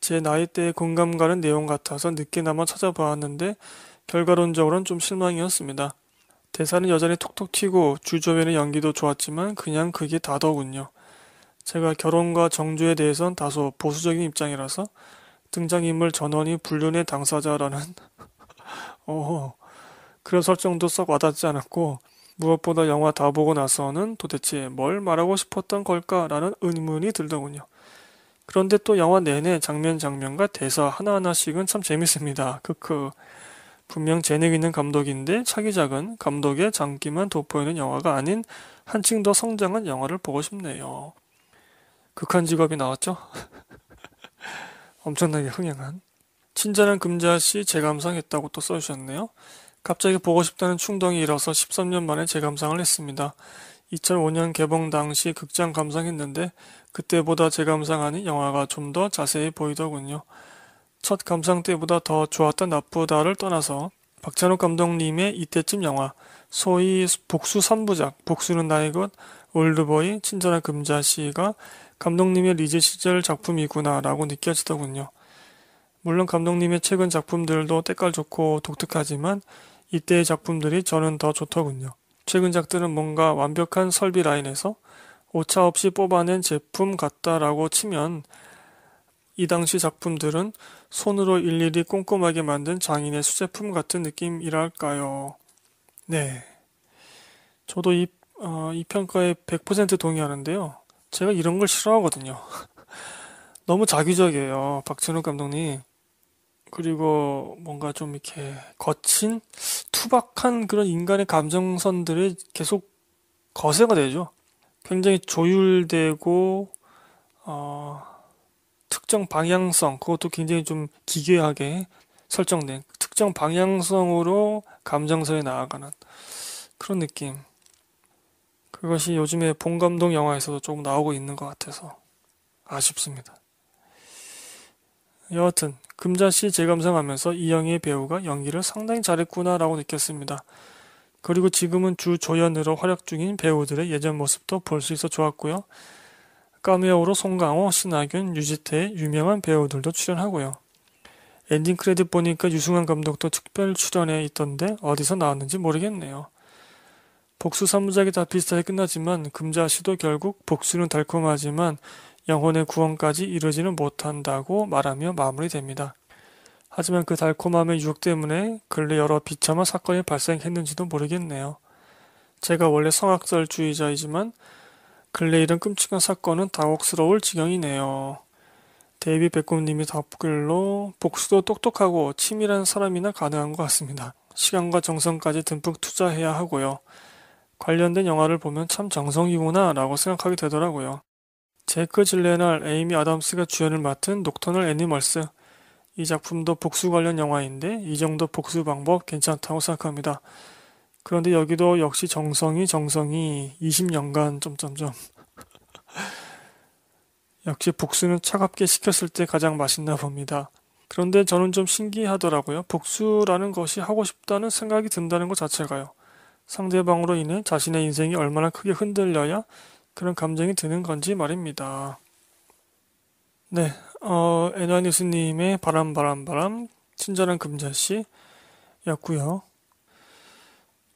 제 나이대에 공감 가는 내용 같아서 늦게나마 찾아보았는데 결과론적으로는 좀 실망이었습니다. 대사는 여전히 톡톡 튀고 주조변의 연기도 좋았지만 그냥 그게 다더군요. 제가 결혼과 정주에 대해선 다소 보수적인 입장이라서 등장인물 전원이 불륜의 당사자라는 어 그런 설정도 썩 와닿지 않았고 무엇보다 영화 다 보고 나서는 도대체 뭘 말하고 싶었던 걸까라는 의문이 들더군요. 그런데 또 영화 내내 장면 장면과 대사 하나하나씩은 참 재밌습니다. 크크. 분명 재능 있는 감독인데 차기작은 감독의 장기만 돋보이는 영화가 아닌 한층 더 성장한 영화를 보고 싶네요. 극한 직업이 나왔죠? 엄청나게 흥행한. 친절한 금자씨 재감상했다고 또 써주셨네요. 갑자기 보고 싶다는 충동이 일어서 13년 만에 재감상을 했습니다. 2005년 개봉 당시 극장 감상했는데 그때보다 재감상하니 영화가 좀 더 자세히 보이더군요. 첫 감상 때보다 더 좋았다 나쁘다를 떠나서 박찬욱 감독님의 이때쯤 영화 소위 복수 3부작 복수는 나의 것 올드보이 친절한 금자씨가 감독님의 리즈 시절 작품이구나라고 느껴지더군요. 물론 감독님의 최근 작품들도 때깔 좋고 독특하지만 이때의 작품들이 저는 더 좋더군요. 최근작들은 뭔가 완벽한 설비 라인에서 오차 없이 뽑아낸 제품 같다라고 치면 이 당시 작품들은 손으로 일일이 꼼꼼하게 만든 장인의 수제품 같은 느낌이랄까요. 네. 저도 이, 어, 이 평가에 100% 동의하는데요. 제가 이런 걸 싫어하거든요. 너무 자기적이에요. 박진욱 감독님. 그리고 뭔가 좀 이렇게 거친 투박한 그런 인간의 감정선들이 계속 거세가 되죠. 굉장히 조율되고 어, 특정 방향성 그것도 굉장히 좀 기괴하게 설정된 특정 방향성으로 감정선에 나아가는 그런 느낌. 그것이 요즘에 본 감독 영화에서도 조금 나오고 있는 것 같아서 아쉽습니다. 여하튼 금자씨 재감상하면서 이영희의 배우가 연기를 상당히 잘했구나라고 느꼈습니다. 그리고 지금은 주 조연으로 활약 중인 배우들의 예전 모습도 볼 수 있어 좋았고요. 까메오로 송강호, 신하균, 유지태 유명한 배우들도 출연하고요. 엔딩 크레딧 보니까 유승환 감독도 특별 출연해 있던데 어디서 나왔는지 모르겠네요. 복수 3부작이 다 비슷하게 끝나지만 금자씨도 결국 복수는 달콤하지만 영혼의 구원까지 이루지는 못한다고 말하며 마무리됩니다. 하지만 그 달콤함의 유혹 때문에 근래 여러 비참한 사건이 발생했는지도 모르겠네요. 제가 원래 성악설주의자이지만 근래 이런 끔찍한 사건은 당혹스러울 지경이네요. 데이비 백곰님이 답글로 복수도 똑똑하고 치밀한 사람이나 가능한 것 같습니다. 시간과 정성까지 듬뿍 투자해야 하고요. 관련된 영화를 보면 참 정성이구나 라고 생각하게 되더라고요. 제크 이 질레날, 에이미 아담스가 주연을 맡은 녹터널 애니멀스. 이 작품도 복수 관련 영화인데 이 정도 복수 방법 괜찮다고 생각합니다. 그런데 여기도 역시 정성이 정성이 20년간 점점점 역시 복수는 차갑게 식혔을 때 가장 맛있나 봅니다. 그런데 저는 좀 신기하더라고요. 복수라는 것이 하고 싶다는 생각이 든다는 것 자체가요. 상대방으로 인해 자신의 인생이 얼마나 크게 흔들려야 그런 감정이 드는 건지 말입니다. 네, 어, 애나 뉴스님의 바람, 바람, 바람, 친절한 금자씨 였고요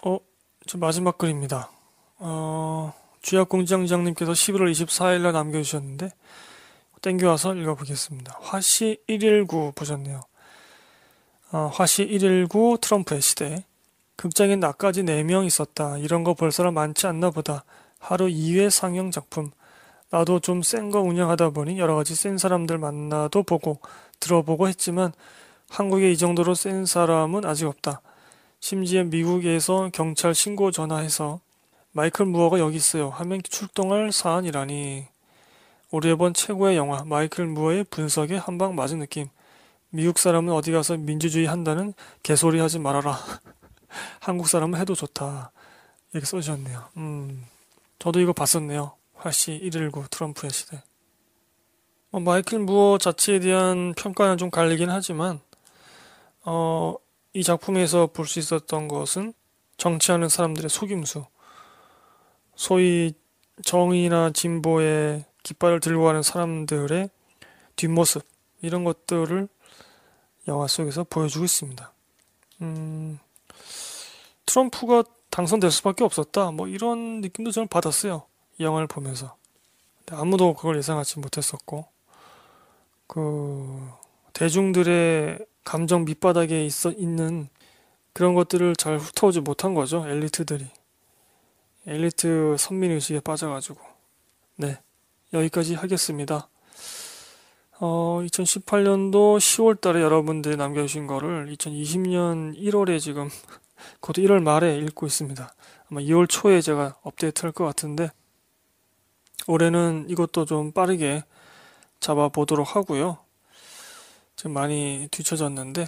어, 저 마지막 글입니다. 어, 주약공장장님께서 11월 24일날 남겨주셨는데, 땡겨와서 읽어보겠습니다. 화시 119 보셨네요. 어, 화시 119 트럼프의 시대. 극장엔 나까지 4명 있었다. 이런 거볼 사람 많지 않나 보다. 하루 2회 상영 작품. 나도 좀 센 거 운영하다 보니 여러 가지 센 사람들 만나도 보고 들어보고 했지만 한국에 이 정도로 센 사람은 아직 없다. 심지어 미국에서 경찰 신고 전화해서 마이클 무어가 여기 있어요 하면 출동할 사안이라니. 올해 본 최고의 영화 마이클 무어의 분석에 한방 맞은 느낌. 미국 사람은 어디 가서 민주주의 한다는 개소리 하지 말아라. 한국 사람은 해도 좋다. 이렇게 써주셨네요. 음. 저도 이거 봤었네요. 다시 119 트럼프의 시대. 어, 마이클 무어 자체에 대한 평가는 좀 갈리긴 하지만 어, 이 작품에서 볼 수 있었던 것은 정치하는 사람들의 속임수. 소위 정의나 진보의 깃발을 들고 가는 사람들의 뒷모습 이런 것들을 영화 속에서 보여주고 있습니다. 음, 트럼프가 당선될 수밖에 없었다. 뭐 이런 느낌도 저는 받았어요. 이 영화를 보면서. 아무도 그걸 예상하지 못했었고, 그, 대중들의 감정 밑바닥에 있어, 있는 그런 것들을 잘 훑어오지 못한 거죠. 엘리트들이. 엘리트 선민의식에 빠져가지고. 네. 여기까지 하겠습니다. 어, 2018년도 10월 달에 여러분들이 남겨주신 거를 2020년 1월에 지금 그것도 1월 말에 읽고 있습니다. 아마 2월 초에 제가 업데이트 할 것 같은데 올해는 이것도 좀 빠르게 잡아보도록 하고요. 지금 많이 뒤쳐졌는데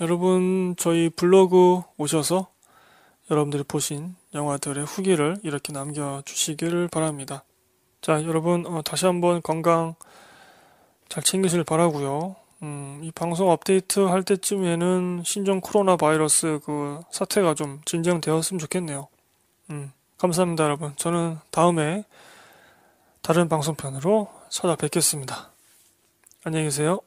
여러분 저희 블로그 오셔서 여러분들이 보신 영화들의 후기를 이렇게 남겨주시기를 바랍니다. 자 여러분 어, 다시 한번 건강 잘챙기시길 바라고요. 음, 이 방송 업데이트 할 때쯤에는 신종 코로나 바이러스 그 사태가 좀 진정되었으면 좋겠네요. 음, 감사합니다, 여러분. 저는 다음에 다른 방송편으로 찾아뵙겠습니다. 안녕히 계세요.